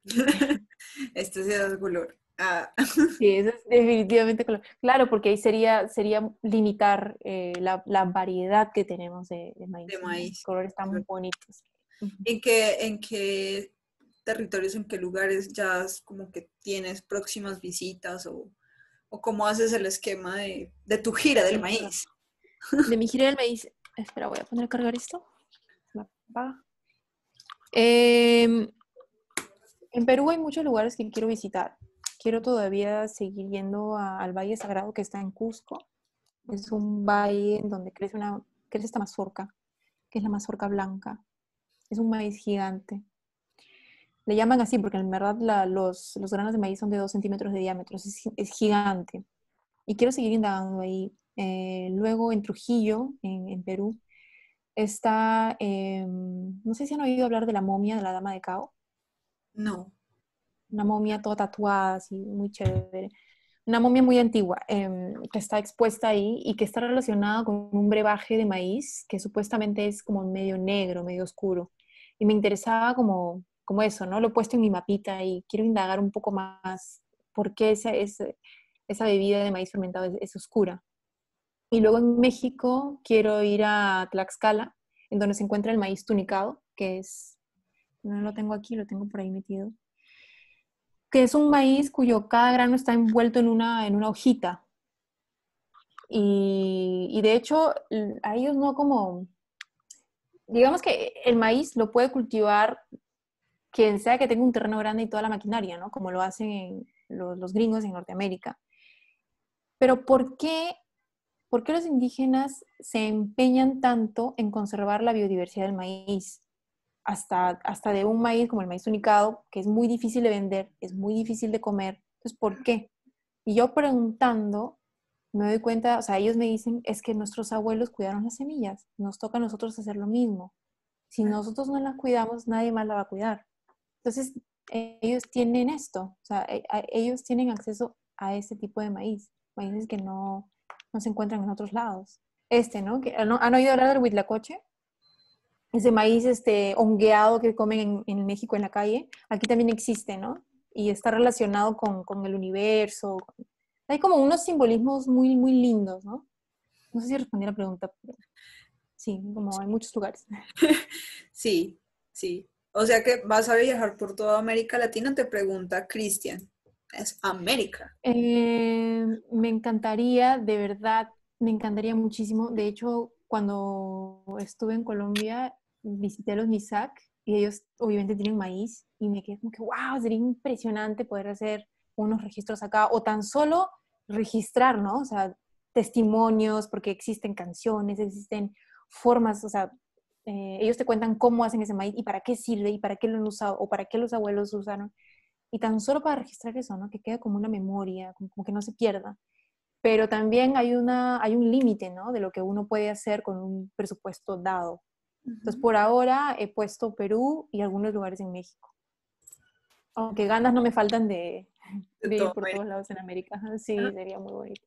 este se es color. Ah. sí, eso es definitivamente color. Claro, porque ahí sería, sería limitar eh, la, la, variedad que tenemos de, maíz. De maíz. colores están muy bonitos. ¿En qué, ¿En qué territorios, en qué lugares ya como que tienes próximas visitas o, o cómo haces el esquema de, tu gira del maíz? De mi gira del maíz. Espera, voy a poner a cargar esto. va Em, en Perú hay muchos lugares que quiero visitar. Quiero todavía seguir yendo al Valle Sagrado que está en Cusco. Es un valle en donde crece, una, crece esta mazorca, que es la mazorca blanca. Es un maíz gigante. Le llaman así porque en verdad los, los, granos de maíz son de 2 centímetros de diámetro. Es, gigante. Y quiero seguir indagando ahí. Eh, luego en Trujillo, en Perú, Está, em, no sé si han oído hablar de la momia de la dama de Cao. No. Una momia toda tatuada, así, muy chévere. Una momia muy antigua em, que está expuesta ahí y que está relacionada con un brebaje de maíz que supuestamente es como medio negro, medio oscuro. Y me interesaba como, como eso, ¿no? Lo he puesto en mi mapita y quiero indagar un poco más por qué esa, esa, esa bebida de maíz fermentado es oscura. Y luego en México quiero ir a Tlaxcala, en donde se encuentra el maíz tunicado, que es, no lo tengo aquí, lo tengo por ahí metido, que es un maíz cuyo cada grano está envuelto en una, en una hojita. Y, de hecho, a ellos no como, digamos que el maíz lo puede cultivar quien sea que tenga un terreno grande y toda la maquinaria, ¿no? Como lo hacen los, los, gringos en Norteamérica. Pero ¿por qué ¿por qué los indígenas se empeñan tanto en conservar la biodiversidad del maíz? Hasta, hasta de un maíz como el maíz unicado, que es muy difícil de vender, es muy difícil de comer. Entonces, ¿por qué? Y yo preguntando, me doy cuenta, o sea, ellos me dicen, es que nuestros abuelos cuidaron las semillas, nos toca a nosotros hacer lo mismo. Si nosotros no las cuidamos, nadie más la va a cuidar. Entonces, e-, ellos tienen esto, o sea, e-, ellos tienen acceso a ese tipo de maíz, maíces que no, no se encuentran en otros lados. Este, ¿no? ¿Han oído hablar del huitlacoche? Ese maíz este, hongueado que comen en, México en la calle, aquí también existe, ¿no? Y está relacionado con, el universo. Hay como unos simbolismos muy, muy lindos, ¿no? No sé si respondí a la pregunta. sí, como hay muchos lugares. Sí, sí. O sea que vas a viajar por toda América Latina, te pregunta Cristian es América. Em, me encantaría, de verdad, me encantaría muchísimo. De hecho, cuando estuve en Colombia, visité a los NISAC y ellos obviamente tienen maíz y me quedé como que, wow, sería impresionante poder hacer unos registros acá o tan solo registrar, ¿no? O sea, testimonios, porque existen canciones, existen formas, o sea, eh, ellos te cuentan cómo hacen ese maíz y para qué sirve y para qué lo han usado o para qué los abuelos usaron y tan solo para registrar eso, ¿no? Que quede como una memoria, como, que no se pierda. Pero también hay, una, hay un límite, ¿no? De lo que uno puede hacer con un presupuesto dado. Entonces, por ahora he puesto Perú y algunos lugares en México. Aunque ganas no me faltan de, ir por todos lados en América. Sí, sería muy bonito.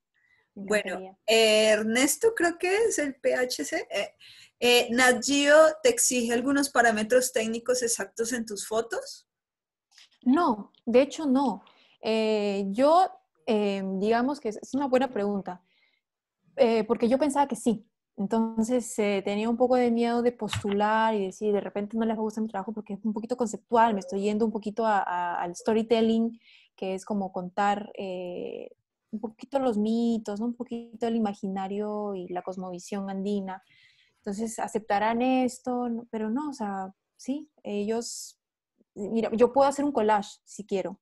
Bueno, Ernesto creo que es el PHC. Eh, eh te exige algunos parámetros técnicos exactos en tus fotos? No, de hecho no. Eh, yo, eh, digamos que es una buena pregunta, eh, porque yo pensaba que sí. Entonces tenía un poco de miedo de postular y decir, de repente no les va a gustar mi trabajo porque es un poquito conceptual, me estoy yendo un poquito al storytelling, que es como contar un poquito los mitos, un poquito el imaginario y la cosmovisión andina. Entonces, aceptarán esto, pero no, o sea, sí, ellos mira, yo puedo hacer un collage si quiero,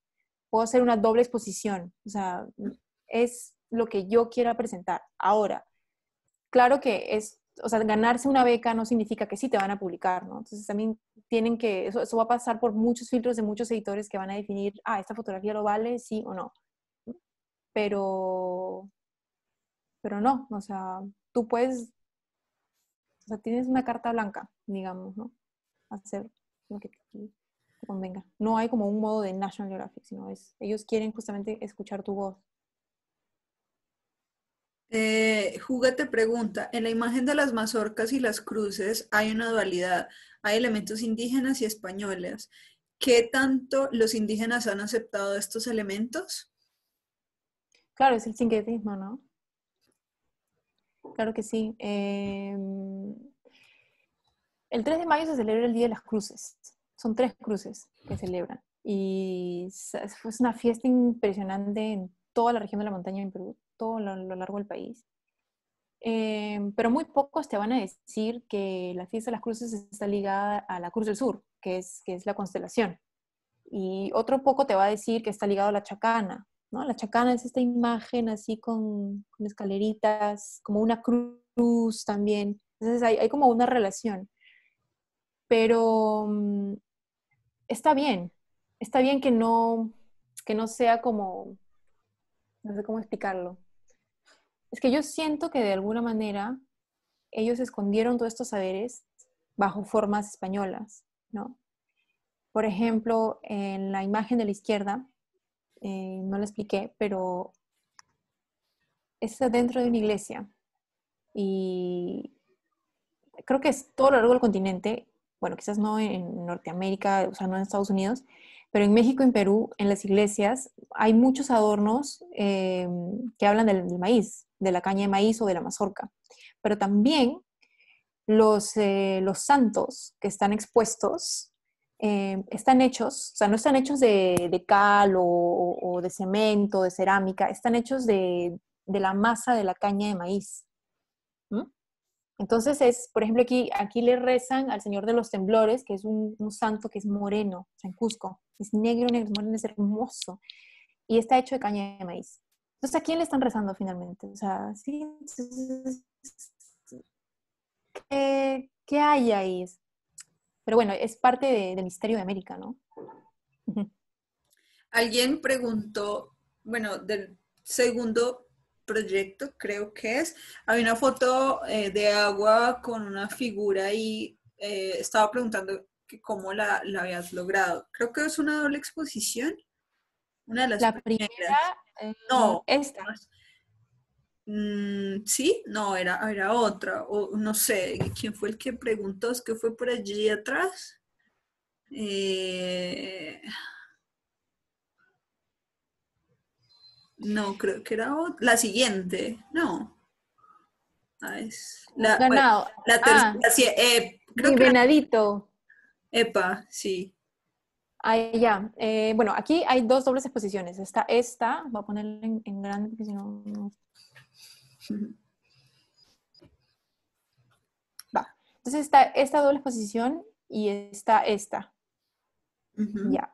puedo hacer una doble exposición, o sea, es lo que yo quiera presentar. Ahora, claro que es, o sea, ganarse una beca no significa que sí te van a publicar, ¿no? Entonces también tienen que, eso, va a pasar por muchos filtros de muchos editores que van a definir, ah, esta fotografía lo vale, sí o no. Pero, pero no, o sea, tú puedes, o sea, tienes una carta blanca, digamos, ¿no? Hacer lo que quieras convenga. No hay como un modo de National Geographic, sino es, ellos quieren justamente escuchar tu voz. Eh, Juga te pregunta, en la imagen de las mazorcas y las cruces hay una dualidad, hay elementos indígenas y españoles. ¿Qué tanto los indígenas han aceptado estos elementos? Claro, es el sincretismo, ¿no? Claro que sí. Em, el 3 de mayo se celebra el Día de las Cruces son tres cruces que celebran. Y es una fiesta impresionante en toda la región de la montaña en Perú, todo lo, largo del país. Eh, pero muy pocos te van a decir que la fiesta de las cruces está ligada a la Cruz del Sur, que es, que es la constelación. Y otro poco te va a decir que está ligado a la chacana. ¿no? La chacana es esta imagen así con, con escaleritas, como una cruz también. Entonces hay, hay como una relación. Pero mm, está bien, está bien que no, que no sea como, no sé cómo explicarlo. Es que yo siento que de alguna manera ellos escondieron todos estos saberes bajo formas españolas, ¿no? Por ejemplo, en la imagen de la izquierda, eh, no la expliqué, pero está dentro de una iglesia y creo que es todo a lo largo del continente bueno, quizás no en Norteamérica, o sea, no en Estados Unidos, pero en México y en Perú, en las iglesias, hay muchos adornos eh, que hablan del, maíz, de la caña de maíz o de la mazorca. Pero también los, eh, santos que están expuestos eh, están hechos, o sea, no están hechos de, cal o, de cemento, de cerámica, están hechos de la masa de la caña de maíz. Entonces es, por ejemplo, aquí, aquí le rezan al Señor de los Temblores, que es un, santo que es moreno, en Cusco, es negro, negro, moreno, es hermoso, y está hecho de caña de maíz. Entonces, ¿a quién le están rezando finalmente? O sea, sí, ¿qué, hay ahí? Pero bueno, es parte del misterio de América, ¿no? Alguien preguntó, bueno, del segundo proyecto, creo que es. Había una foto eh, de agua con una figura y eh, estaba preguntando cómo la, habías logrado. Creo que es una doble exposición. Una de las la Primera, eh, no, esta. Mm, sí, no, era, era otra. O no sé, ¿quién fue el que preguntó? Es que fue por allí atrás. Eh, No, creo que era la siguiente, no. Ah, la, la tercera, ah, eh, venadito. Epa, sí. Ahí ya. Eh, bueno, aquí hay dos dobles exposiciones. Está esta, voy a ponerla en, grande porque si no. Va. Entonces está esta doble exposición y está esta. Ya.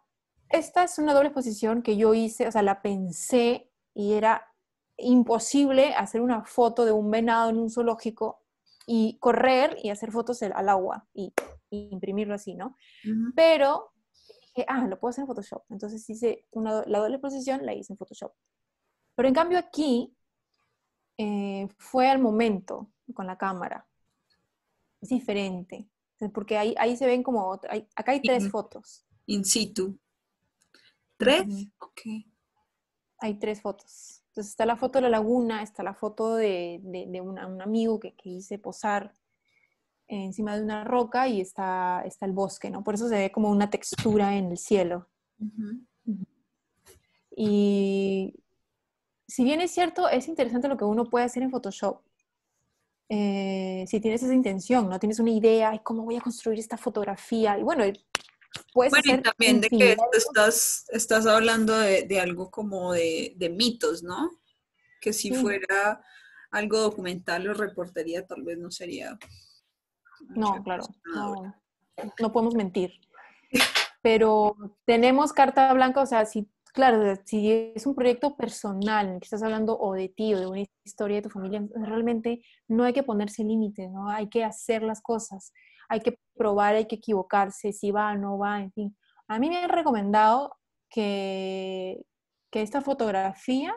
Esta es una doble exposición que yo hice, o sea, la pensé y era imposible hacer una foto de un venado en un zoológico y correr y hacer fotos al agua y, imprimirlo así, ¿no? Pero dije, ah, lo puedo hacer en Photoshop. Entonces hice la doble posición, la hice en Photoshop. Pero en cambio aquí eh, fue al momento con la cámara. Es diferente. Porque ahí, se ven como, acá hay tres fotos. In situ. ¿Tres? Ok hay tres fotos. Entonces está la foto de la laguna, está la foto de, un amigo que, que, hice posar encima de una roca y está, está el bosque, ¿no? Por eso se ve como una textura en el cielo. Y si bien es cierto, es interesante lo que uno puede hacer en Photoshop. Eh, si tienes esa intención, ¿no? Tienes una idea, ¿cómo voy a construir esta fotografía? Y bueno, pues bueno, también de que estás, estás hablando de, algo como de, mitos, ¿no? Que si fuera algo documental o reportería, tal vez no sería. No, claro, no, no podemos mentir. Pero tenemos carta blanca, o sea, si claro, si es un proyecto personal que estás hablando o de ti o de una historia de tu familia, realmente no hay que ponerse límites, ¿no? Hay que hacer las cosas hay que probar, hay que equivocarse, si va, o no va, en fin. A mí me han recomendado que, esta fotografía,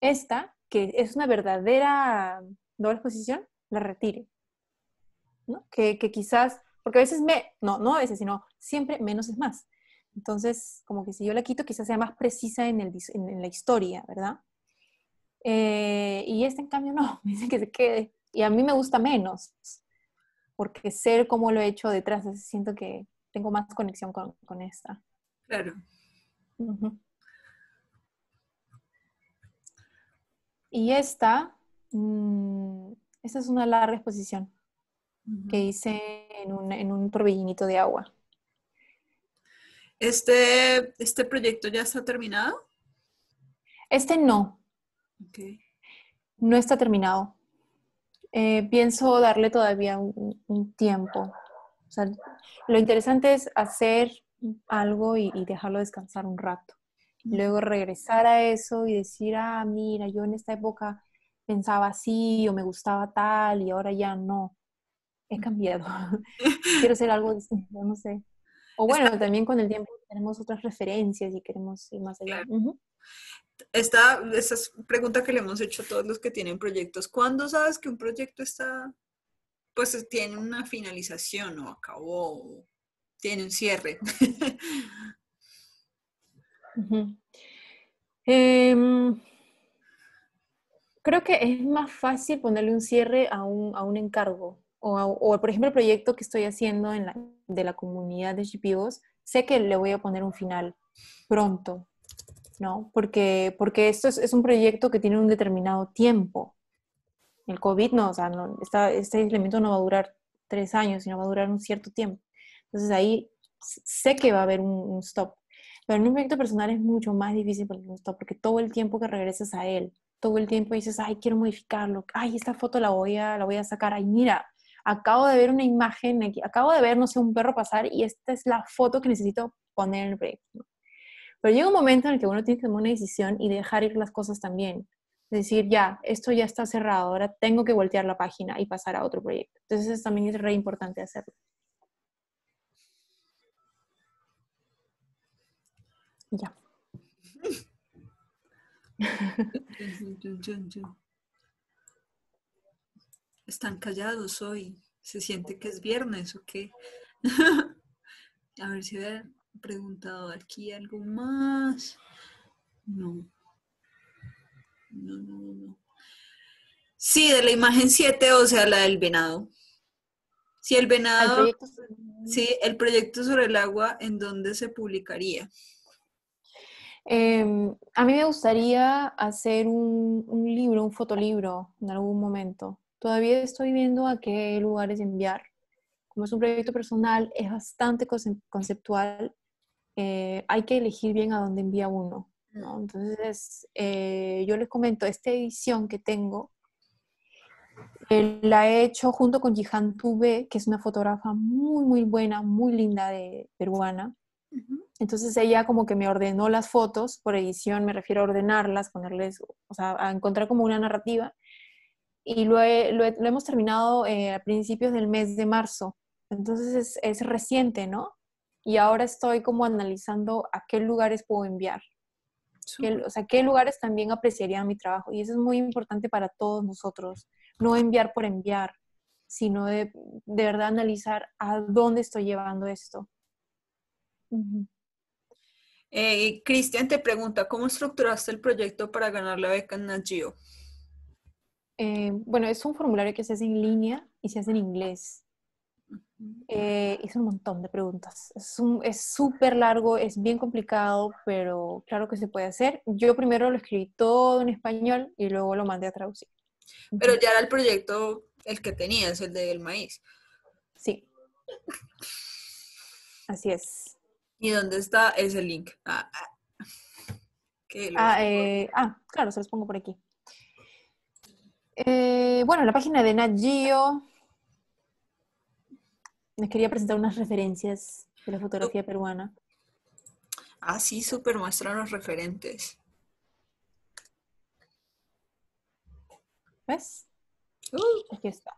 esta, que es una verdadera doble exposición, la retire. Que, quizás, porque a veces me, no, no a veces, sino siempre menos es más. Entonces, como que si yo la quito, quizás sea más precisa en, en, la historia, ¿verdad? Eh, y este, en cambio, no, me dice que se quede. Y a mí me gusta menos porque ser como lo he hecho detrás, siento que tengo más conexión con, esta. Claro. Y esta, mm, esta es una larga exposición que hice en un, en torbellinito de agua. Este, ¿Este proyecto ya está terminado? Este no. No está terminado. Eh, pienso darle todavía un, tiempo. lo interesante es hacer algo y, dejarlo descansar un rato. Luego regresar a eso y decir, ah, mira, yo en esta época pensaba así o me gustaba tal y ahora ya no. He cambiado. Quiero hacer algo distinto, no sé. O bueno, también con el tiempo tenemos otras referencias y queremos ir más allá. Esta, pregunta que le hemos hecho a todos los que tienen proyectos. ¿Cuándo sabes que un proyecto está, pues tiene una finalización o acabó, tiene un cierre? Em, creo que es más fácil ponerle un cierre a un, encargo. O, por ejemplo, el proyecto que estoy haciendo en la, de la comunidad de GPOs, sé que le voy a poner un final pronto, ¿no? Porque, porque esto es, un proyecto que tiene un determinado tiempo. El COVID no, o sea, este aislamiento no va a durar tres años, sino va a durar un cierto tiempo. Entonces ahí sé que va a haber un, stop. Pero en un proyecto personal es mucho más difícil porque, un stop, porque todo el tiempo que regresas a él, todo el tiempo dices, ay, quiero modificarlo, ay, esta foto la voy a, la voy a sacar, ay, mira, acabo de ver una imagen, acabo de ver, no sé, un perro pasar y esta es la foto que necesito poner en el proyecto. Pero llega un momento en el que uno tiene que tomar una decisión y dejar ir las cosas también. Decir, ya, esto ya está cerrado, ahora tengo que voltear la página y pasar a otro proyecto. Entonces eso también es re importante hacerlo. Ya. Están callados hoy. Se siente que es viernes o qué. a ver si vean preguntado aquí algo más. No. No, no, no. Sí, de la imagen 7, o sea, la del venado. si el venado. si sí, el proyecto sobre el agua, ¿en dónde se publicaría? Em, a mí me gustaría hacer un, un libro, un fotolibro en algún momento. Todavía estoy viendo a qué lugares enviar. Como es un proyecto personal, es bastante conceptual eh, hay que elegir bien a dónde envía uno. Entonces, eh, yo les comento, esta edición que tengo, eh, la he hecho junto con Jihan Tuve, que es una fotógrafa muy, muy buena, muy linda de peruana. Entonces ella como que me ordenó las fotos por edición, me refiero a ordenarlas, ponerles, o sea, a encontrar como una narrativa. Y lo, hemos terminado a principios del mes de marzo. Entonces es reciente, ¿no? y ahora estoy como analizando a qué lugares puedo enviar. o sea, qué lugares también apreciarían mi trabajo. Y eso es muy importante para todos nosotros. No enviar por enviar, sino de, verdad analizar a dónde estoy llevando esto. Eh, Cristian te pregunta, ¿cómo estructuraste el proyecto para ganar la beca en Nagio? Eh, bueno, es un formulario que se hace en línea y se hace en inglés hice eh, un montón de preguntas. Es súper largo, es bien complicado, pero claro que se puede hacer. Yo primero lo escribí todo en español y luego lo mandé a traducir. Pero ya era el proyecto el que tenías, el del maíz. Sí. Así es. ¿Y dónde está ese link? Ah, ah. ah, eh, ah claro, se los pongo por aquí. Eh, bueno, la página de Nat les quería presentar unas referencias de la fotografía peruana. Ah, sí, súper muestra los referentes. ¿Ves? Uh. Aquí está.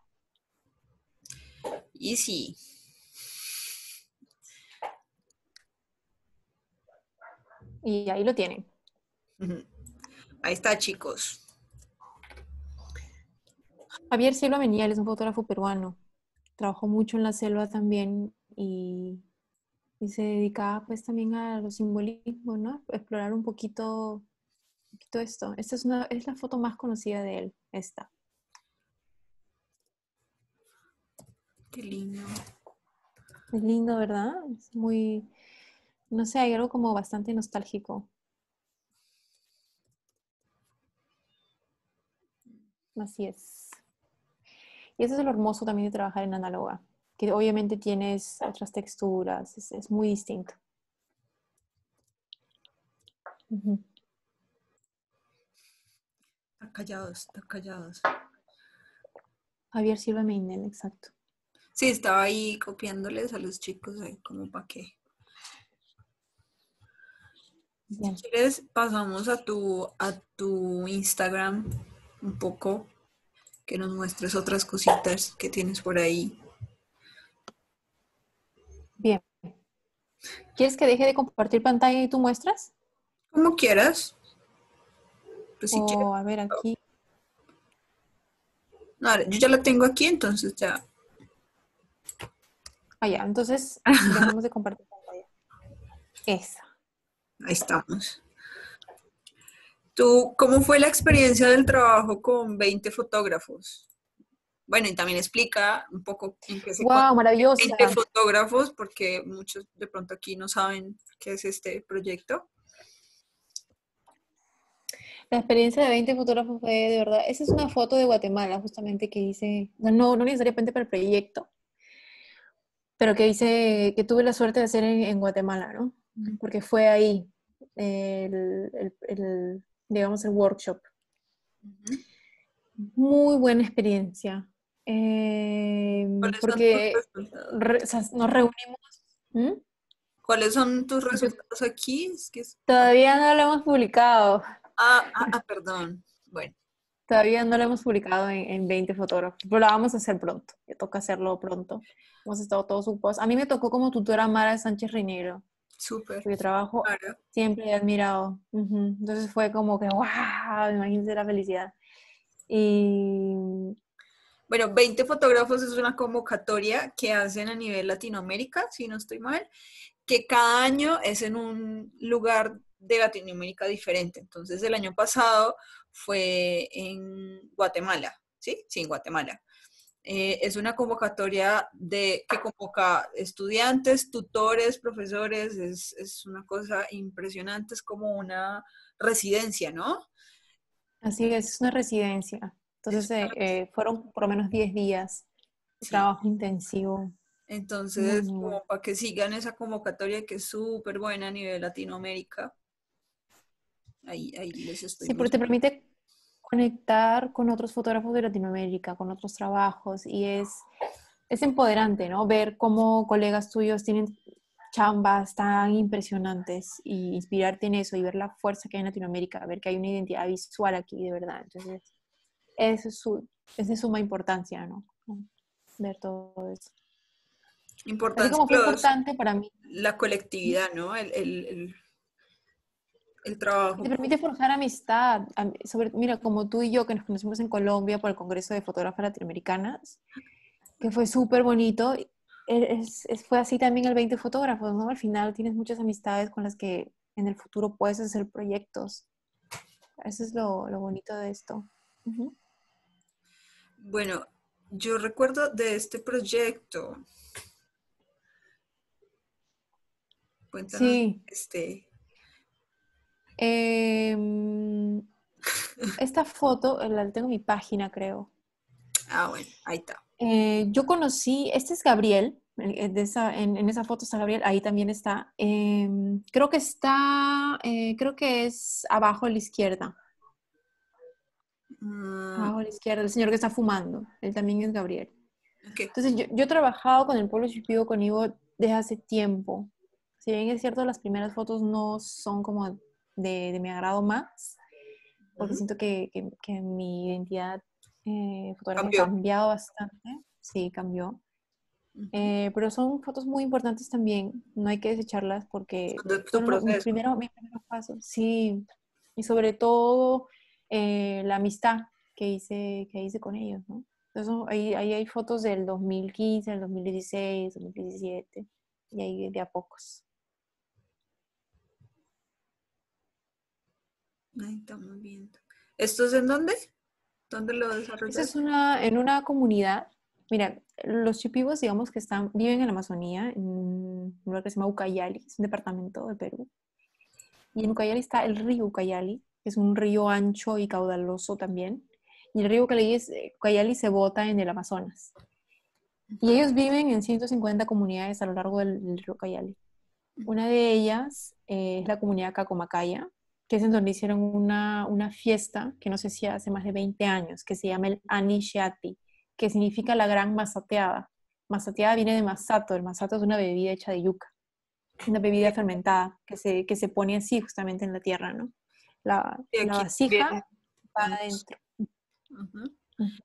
Y sí. Y ahí lo tienen. Ahí está, chicos. Javier Cielo Meniel es un fotógrafo peruano trabajó mucho en la selva también y, se dedicaba pues también a los simbolismos, ¿no? Explorar un poquito, un esto. Esta es, es la foto más conocida de él, esta. Qué lindo. Es lindo, ¿verdad? Es muy, no sé, hay algo como bastante nostálgico. Así es. Y eso es lo hermoso también de trabajar en análoga, que obviamente tienes otras texturas, es, muy distinto. Está callados, callados. Javier Silva exacto. Sí, estaba ahí copiándoles a los chicos, ahí eh, como para qué. Si quieres, pasamos a tu, a tu Instagram un poco que nos muestres otras cositas que tienes por ahí. Bien. ¿Quieres que deje de compartir pantalla y tú muestras? Como quieras. Pues oh, a ver aquí. yo ya la tengo aquí, entonces ya. Ah, ya, entonces dejamos de compartir pantalla. Esa. Ahí estamos cómo fue la experiencia del trabajo con 20 fotógrafos? Bueno, y también explica un poco qué wow, maravillosa. 20 fotógrafos, porque muchos de pronto aquí no saben qué es este proyecto. La experiencia de 20 fotógrafos fue de verdad. Esa es una foto de Guatemala, justamente que hice, no, no, necesariamente para el proyecto, pero que hice, que tuve la suerte de hacer en, Guatemala, ¿no? Porque fue ahí, el, digamos, el workshop. Muy buena experiencia. Eh, porque nos reunimos. ¿Mm? ¿Cuáles son tus resultados aquí? Todavía no lo hemos publicado. Ah, ah, ah, perdón. Bueno. Todavía no lo hemos publicado en, 20 fotógrafos, pero lo vamos a hacer pronto. Me toca hacerlo pronto. Hemos estado todos ocupados. A mí me tocó como tutora Mara Sánchez Rinero. Súper. Yo trabajo siempre he admirado. Entonces fue como que, wow, imagínense la felicidad. Y... Bueno, 20 fotógrafos es una convocatoria que hacen a nivel Latinoamérica, si no estoy mal, que cada año es en un lugar de Latinoamérica diferente. Entonces, el año pasado fue en Guatemala, ¿sí? Sí, en Guatemala. Eh, es una convocatoria de, que convoca estudiantes, tutores, profesores, es, una cosa impresionante, es como una residencia, ¿no? Así es, es una residencia. Entonces eh, eh, fueron por lo menos 10 días de trabajo intensivo. Entonces, como para que sigan esa convocatoria que es súper buena a nivel Latinoamérica. Ahí, ahí les estoy. Sí, porque te permite conectar con otros fotógrafos de Latinoamérica, con otros trabajos y es, es empoderante, ¿no? Ver cómo colegas tuyos tienen chambas tan impresionantes e inspirarte en eso y ver la fuerza que hay en Latinoamérica, ver que hay una identidad visual aquí de verdad. Entonces, es, es de suma importancia, ¿no? Ver todo eso. Importante. Es como importante para mí. La colectividad, ¿no? Te permite forjar amistad, sobre, mira, como tú y yo que nos conocimos en Colombia por el Congreso de Fotógrafas Latinoamericanas, que fue súper bonito. Er, es, fue así también el 20 fotógrafos, ¿no? Al final tienes muchas amistades con las que en el futuro puedes hacer proyectos. Eso es lo, bonito de esto. Bueno, yo recuerdo de este proyecto. sí. este, Em, esta foto eh, la tengo en mi página, creo. Ah, bueno, ahí está. Eh, yo conocí, este es Gabriel, eh, en, esa foto está Gabriel, ahí también está. Em, creo que está, creo que es abajo a la izquierda. Mm. Abajo a la izquierda, el señor que está fumando, él también es Gabriel. Entonces, yo, he trabajado con el pueblo shipibo con Ivo desde hace tiempo. Si bien es cierto, las primeras fotos no son como de, de mi agrado más, porque siento que, que, mi identidad eh, fotográfica ha cambiado bastante, sí, cambió. Eh, pero son fotos muy importantes también, no hay que desecharlas porque son los, mis, primeros, pasos, sí, y sobre todo eh, la amistad que hice, que hice con ellos, ¿no? ahí, hay fotos del 2015, del 2016, 2017, y ahí de a pocos. Ahí estamos viendo. ¿Esto es en dónde? ¿Dónde lo desarrollaste? es una, en una comunidad. Mira, los chipivos, digamos que están, viven en la Amazonía, en un lugar que se llama Ucayali, es un departamento de Perú. Y en Ucayali está el río Ucayali, que es un río ancho y caudaloso también. Y el río Ucayali se bota en el Amazonas. Y ellos viven en 150 comunidades a lo largo del, río Ucayali. Una de ellas eh, es la comunidad Cacomacaya, que es en donde hicieron una, fiesta, que no sé si hace más de 20 años, que se llama el Anishati, que significa la gran masateada. Masateada viene de masato, el masato es una bebida hecha de yuca, una bebida fermentada que se, que se pone así justamente en la tierra, ¿no? La, vasija va adentro.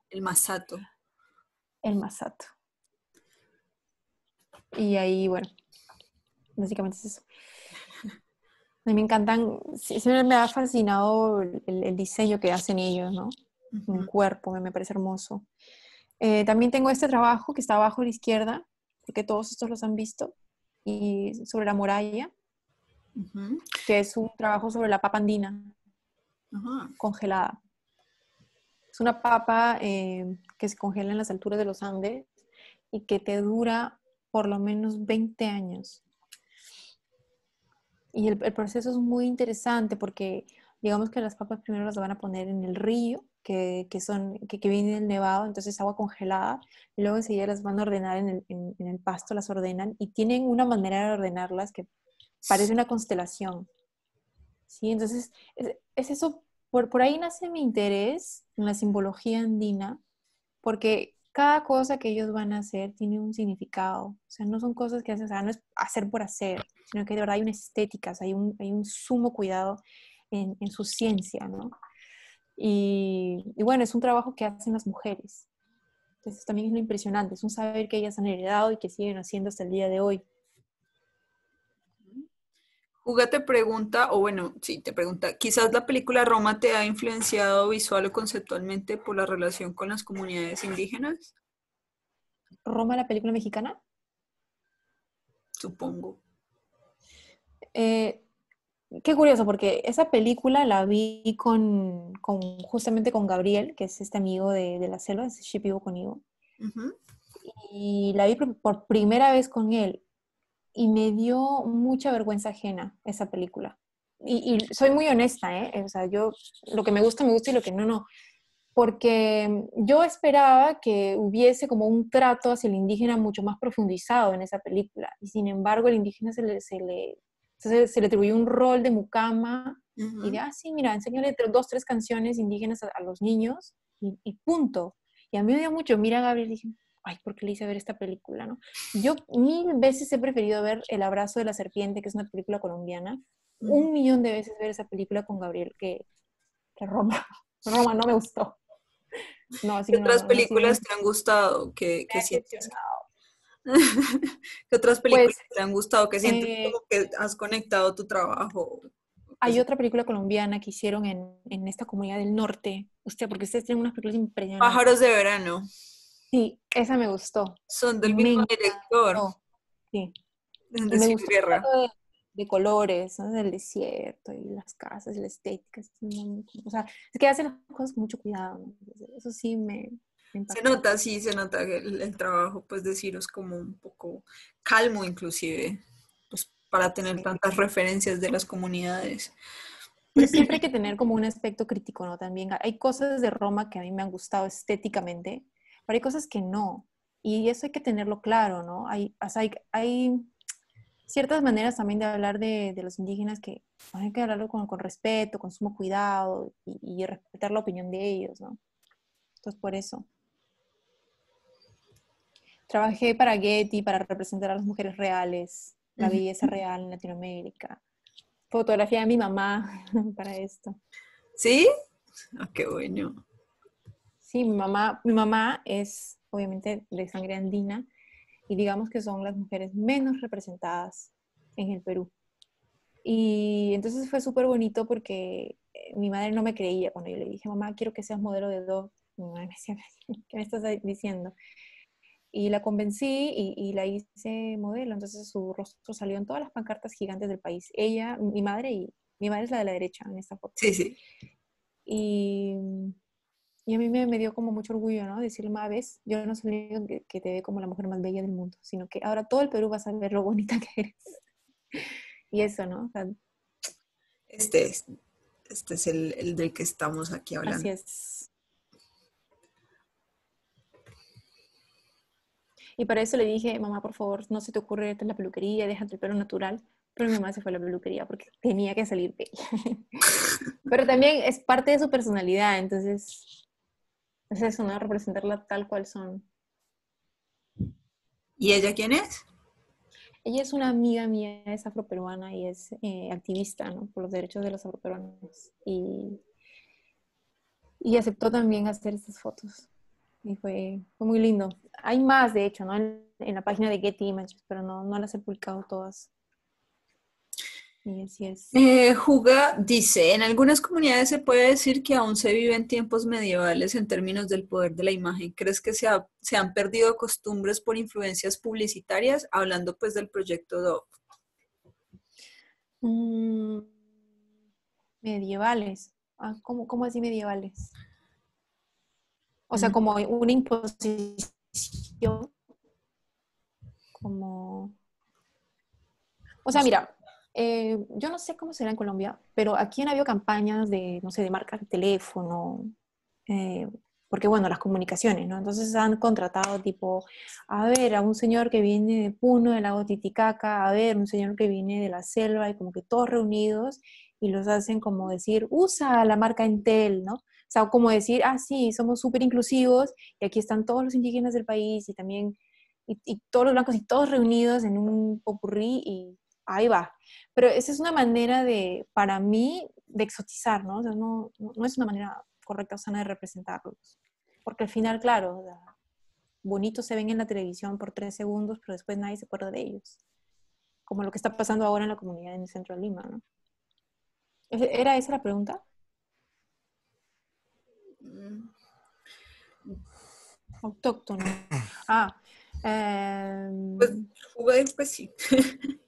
El masato. El masato. Y ahí, bueno, básicamente es eso. A mí me encantan, siempre me ha fascinado el, diseño que hacen ellos, ¿no? Un cuerpo, me, parece hermoso. Eh, también tengo este trabajo que está abajo a la izquierda, porque todos estos los han visto, y sobre la muralla, que es un trabajo sobre la papa andina congelada. Es una papa eh, que se congela en las alturas de los Andes y que te dura por lo menos 20 años. Y el, proceso es muy interesante porque digamos que las papas primero las van a poner en el río, que, son, que, viene del nevado, entonces agua congelada, y luego enseguida las van a ordenar en el, en, el pasto, las ordenan y tienen una manera de ordenarlas que parece una constelación. Sí, entonces es, eso, por, por ahí nace mi interés en la simbología andina, porque cada cosa que ellos van a hacer tiene un significado. O sea, no son cosas que hacen, o sea, no es hacer por hacer, sino que de verdad hay una estética, hay, un, sumo cuidado en, su ciencia, ¿no? Y, y, bueno, es un trabajo que hacen las mujeres. Entonces también es lo impresionante, es un saber que ellas han heredado y que siguen haciendo hasta el día de hoy. Uga te pregunta, o bueno, sí, te pregunta, quizás la película Roma te ha influenciado visual o conceptualmente por la relación con las comunidades indígenas. ¿Roma la película mexicana? Supongo. Eh, qué curioso, porque esa película la vi con, justamente con Gabriel, que es este amigo de, la selva, es Ship vivo conmigo. Y la vi por primera vez con él y me dio mucha vergüenza ajena esa película. Y, soy muy honesta, ¿eh? O sea, yo lo que me gusta, me gusta y lo que no, no. Porque yo esperaba que hubiese como un trato hacia el indígena mucho más profundizado en esa película. Y sin embargo, el indígena se le, se le, se, le atribuyó un rol de mucama y de, ah, sí, mira, enséñale dos, tres canciones indígenas a, los niños y, punto. Y a mí me dio mucho, mira, Gabriel, dije, ay, ¿por qué le hice ver esta película? ¿no? Yo mil veces he preferido ver El abrazo de la serpiente, que es una película colombiana, un millón de veces ver esa película con Gabriel que, Roma. Roma no me gustó. No, ¿Qué otras películas pues, te han gustado? Que, sientes? ¿Qué otras películas te han gustado? ¿Qué sientes que has conectado tu trabajo? Hay otra película colombiana que hicieron en, en esta comunidad del norte. Usted, porque ustedes tienen unas películas impresionantes. Pájaros de verano. Sí, esa me gustó. Son del mismo director. Sí. De, colores, del desierto y las casas, la estética. O sea, es que hacen las cosas con mucho cuidado. Eso sí me, se nota, sí, se nota el, el, trabajo, pues, deciros como un poco calmo, inclusive, pues, para tener tantas referencias de las comunidades. Pues siempre hay que tener como un aspecto crítico, ¿no? También hay cosas de Roma que a mí me han gustado estéticamente, pero hay cosas que no. Y eso hay que tenerlo claro, ¿no? Hay, ciertas maneras también de hablar de, los indígenas que pues, hay que hablarlo con, respeto, con sumo cuidado y, respetar la opinión de ellos, ¿no? Entonces, por eso. Trabajé para Getty, para representar a las mujeres reales, la belleza real en Latinoamérica. Fotografía de mi mamá para esto. ¿Sí? Ah, qué bueno. Sí, mi mamá, mi mamá es obviamente de sangre andina y digamos que son las mujeres menos representadas en el Perú. Y entonces fue súper bonito porque eh, mi madre no me creía cuando yo le dije, mamá, quiero que seas modelo de dos. Mi me decía, ¿qué me estás diciendo? Y la convencí y, y, la hice modelo. Entonces su rostro salió en todas las pancartas gigantes del país. Ella, mi madre y mi madre es la de la derecha en esta foto. Sí, sí. Y y a mí me, dio como mucho orgullo, ¿no? Decirle, más ah, vez, yo no soy que, te ve como la mujer más bella del mundo, sino que ahora todo el Perú va a saber lo bonita que eres. y eso, ¿no? este, es, este es el, del que estamos aquí hablando. Así es. Y para eso le dije, mamá, por favor, no se te ocurre irte a la peluquería, déjate el pelo natural. Pero mi mamá se fue a la peluquería porque tenía que salir bella. Pero también es parte de su personalidad, entonces es eso, ¿no? Representarla tal cual son. ¿Y ella quién es? Ella es una amiga mía, es afroperuana y es eh, activista por los derechos de los afroperuanos. Y, y aceptó también hacer estas fotos. Y fue, fue muy lindo. Hay más, de hecho, ¿no? en, la página de Getty Images, pero no, no las he publicado todas. Eh, Juga dice, en algunas comunidades se puede decir que aún se viven tiempos medievales en términos del poder de la imagen. ¿Crees que se, han perdido costumbres por influencias publicitarias? Hablando pues del proyecto Dove. Mm, medievales. Ah, ¿cómo, ¿Cómo así medievales? O sea, mm. como una imposición. Como... O sea, mira, eh, yo no sé cómo será en Colombia, pero aquí han habido campañas de, no sé, de marca de teléfono, eh, porque bueno, las comunicaciones, ¿no? Entonces han contratado tipo, a ver, a un señor que viene de Puno, del lago Titicaca, a ver, un señor que viene de la selva, y como que todos reunidos, y los hacen como decir, usa la marca Intel, ¿no? O sea, como decir, ah, sí, somos súper inclusivos, y aquí están todos los indígenas del país, y también, y, y todos los blancos, y todos reunidos en un popurrí, y ahí va. Pero esa es una manera de, para mí, de exotizar, ¿no? no, es una manera correcta o sana de representarlos. Porque al final, claro, bonitos se ven en la televisión por tres segundos, pero después nadie se acuerda de ellos. Como lo que está pasando ahora en la comunidad en el centro de Lima, ¿no? ¿E-, ¿Era esa la pregunta? Mm. Autóctono. Ah. Em, pues, pues sí.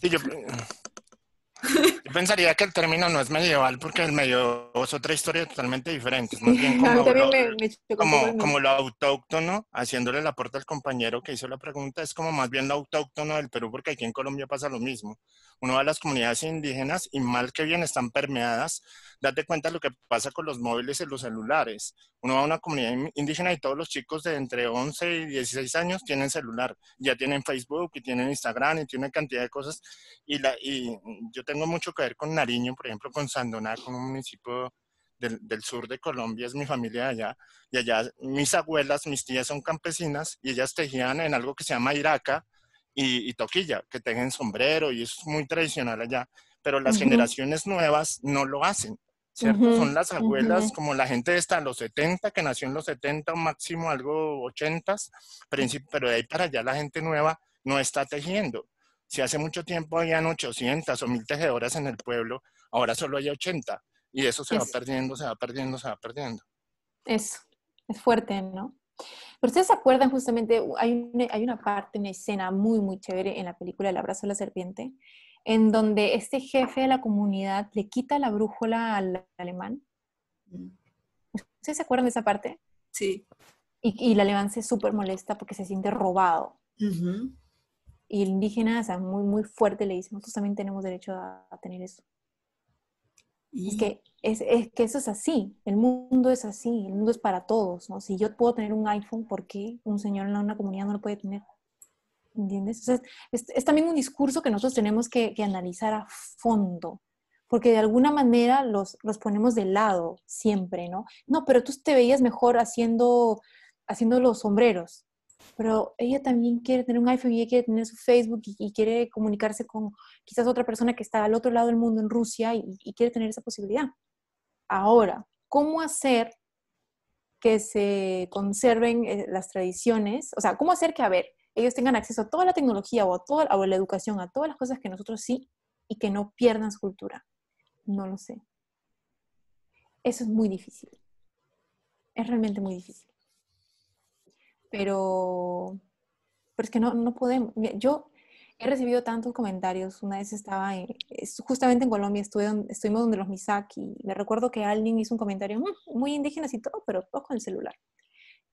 Sí, yo. pensaría que el término no es medieval porque el medio es otra historia totalmente diferente. como, lo, como, lo autóctono, haciéndole la aporte al compañero que hizo la pregunta, es como más bien lo autóctono del Perú porque aquí en Colombia pasa lo mismo. uno va a las comunidades indígenas y mal que bien están permeadas, date cuenta lo que pasa con los móviles y los celulares. Uno va a una comunidad indígena y todos los chicos de entre 11 y 16 años tienen celular, ya tienen Facebook y tienen Instagram y tienen cantidad de cosas. Y, la, y yo tengo mucho que ver con Nariño, por ejemplo, con Sandoná, con un municipio del, sur de Colombia, es mi familia allá, y allá mis abuelas, mis tías son campesinas, y ellas tejían en algo que se llama iraca y, toquilla, que tejen sombrero, y es muy tradicional allá, pero las generaciones nuevas no lo hacen. ¿Cierto? Son las abuelas, como la gente está en los 70, que nació en los 70, máximo algo 80, pero de ahí para allá la gente nueva no está tejiendo. Si hace mucho tiempo habían 800 o 1000 tejedoras en el pueblo, ahora solo hay 80. Y eso se va perdiendo, se va perdiendo, se va perdiendo. Eso, es fuerte, ¿no? Pero ustedes se acuerdan justamente, hay una, hay una parte, una escena muy, muy chévere en la película El abrazo de la serpiente, en donde este jefe de la comunidad le quita la brújula al alemán. ¿Ustedes se acuerdan de esa parte? Sí. Y, el alemán se súper molesta porque se siente robado. Uh y el indígena, o sea, muy, muy fuerte le dice, nosotros también tenemos derecho a, tener eso. Y... Es, que, es, es, que eso es así, el mundo es así, el mundo es para todos, ¿no? Si yo puedo tener un iPhone, ¿por qué un señor en una comunidad no lo puede tener? ¿Entiendes? O sea, es, también un discurso que nosotros tenemos que, analizar a fondo, porque de alguna manera los, ponemos de lado siempre, ¿no? No, pero tú te veías mejor haciendo, haciendo los sombreros, pero ella también quiere tener un iPhone y quiere tener su Facebook y, quiere comunicarse con quizás otra persona que está al otro lado del mundo en Rusia y, quiere tener esa posibilidad. Ahora, ¿cómo hacer que se conserven eh, las tradiciones? O sea, ¿cómo hacer que, a ver, ellos tengan acceso a toda la tecnología o a toda a la educación, a todas las cosas que nosotros sí y que no pierdan su cultura? No lo sé. Eso es muy difícil. Es realmente muy difícil pero, pero es que no, no podemos. Yo he recibido tantos comentarios. Una vez estaba justamente en Colombia, estuve, estuvimos donde los Misaki. Me recuerdo que alguien hizo un comentario muy indígena y todo, pero todo con el celular.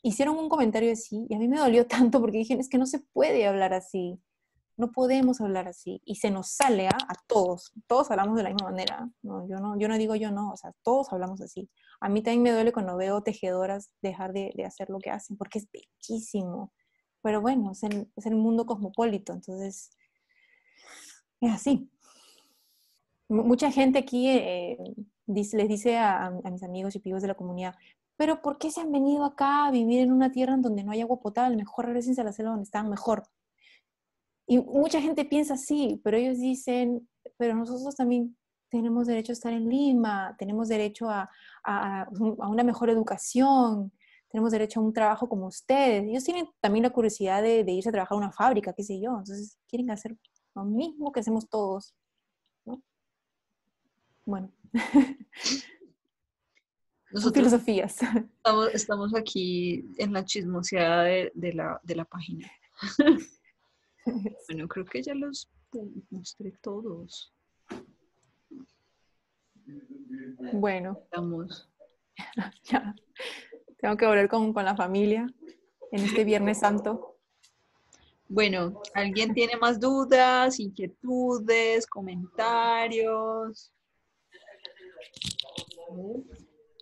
Hicieron un comentario así y a mí me dolió tanto porque dije, es que no se puede hablar así. No podemos hablar así. Y se nos sale ¿ah? a todos. Todos hablamos de la misma manera. No, yo, no, yo no digo yo no, o sea, todos hablamos así. A mí también me duele cuando veo tejedoras dejar de, hacer lo que hacen, porque es bellísimo. Pero bueno, es el, mundo cosmopolito, entonces es así. mucha gente aquí eh, les dice a, a mis amigos y pibos de la comunidad, pero ¿por qué se han venido acá a vivir en una tierra donde no hay agua potable? Mejor regresense a la selva donde están, mejor. Y mucha gente piensa así, pero ellos dicen, pero nosotros también tenemos derecho a estar en Lima, tenemos derecho a, a, una mejor educación, tenemos derecho a un trabajo como ustedes. Ellos tienen también la curiosidad de, irse a trabajar a una fábrica, qué sé yo. Entonces quieren hacer lo mismo que hacemos todos. Bueno. Nosotros filosofías. Estamos, aquí en la chismoseada de, la, de la página. Bueno, creo que ya los mostré todos. Bueno. Estamos. Tengo que volver con la familia en este Viernes Santo. Bueno, ¿alguien tiene más dudas, inquietudes, comentarios?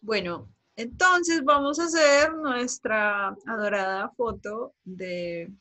Bueno, entonces vamos a hacer nuestra adorada foto de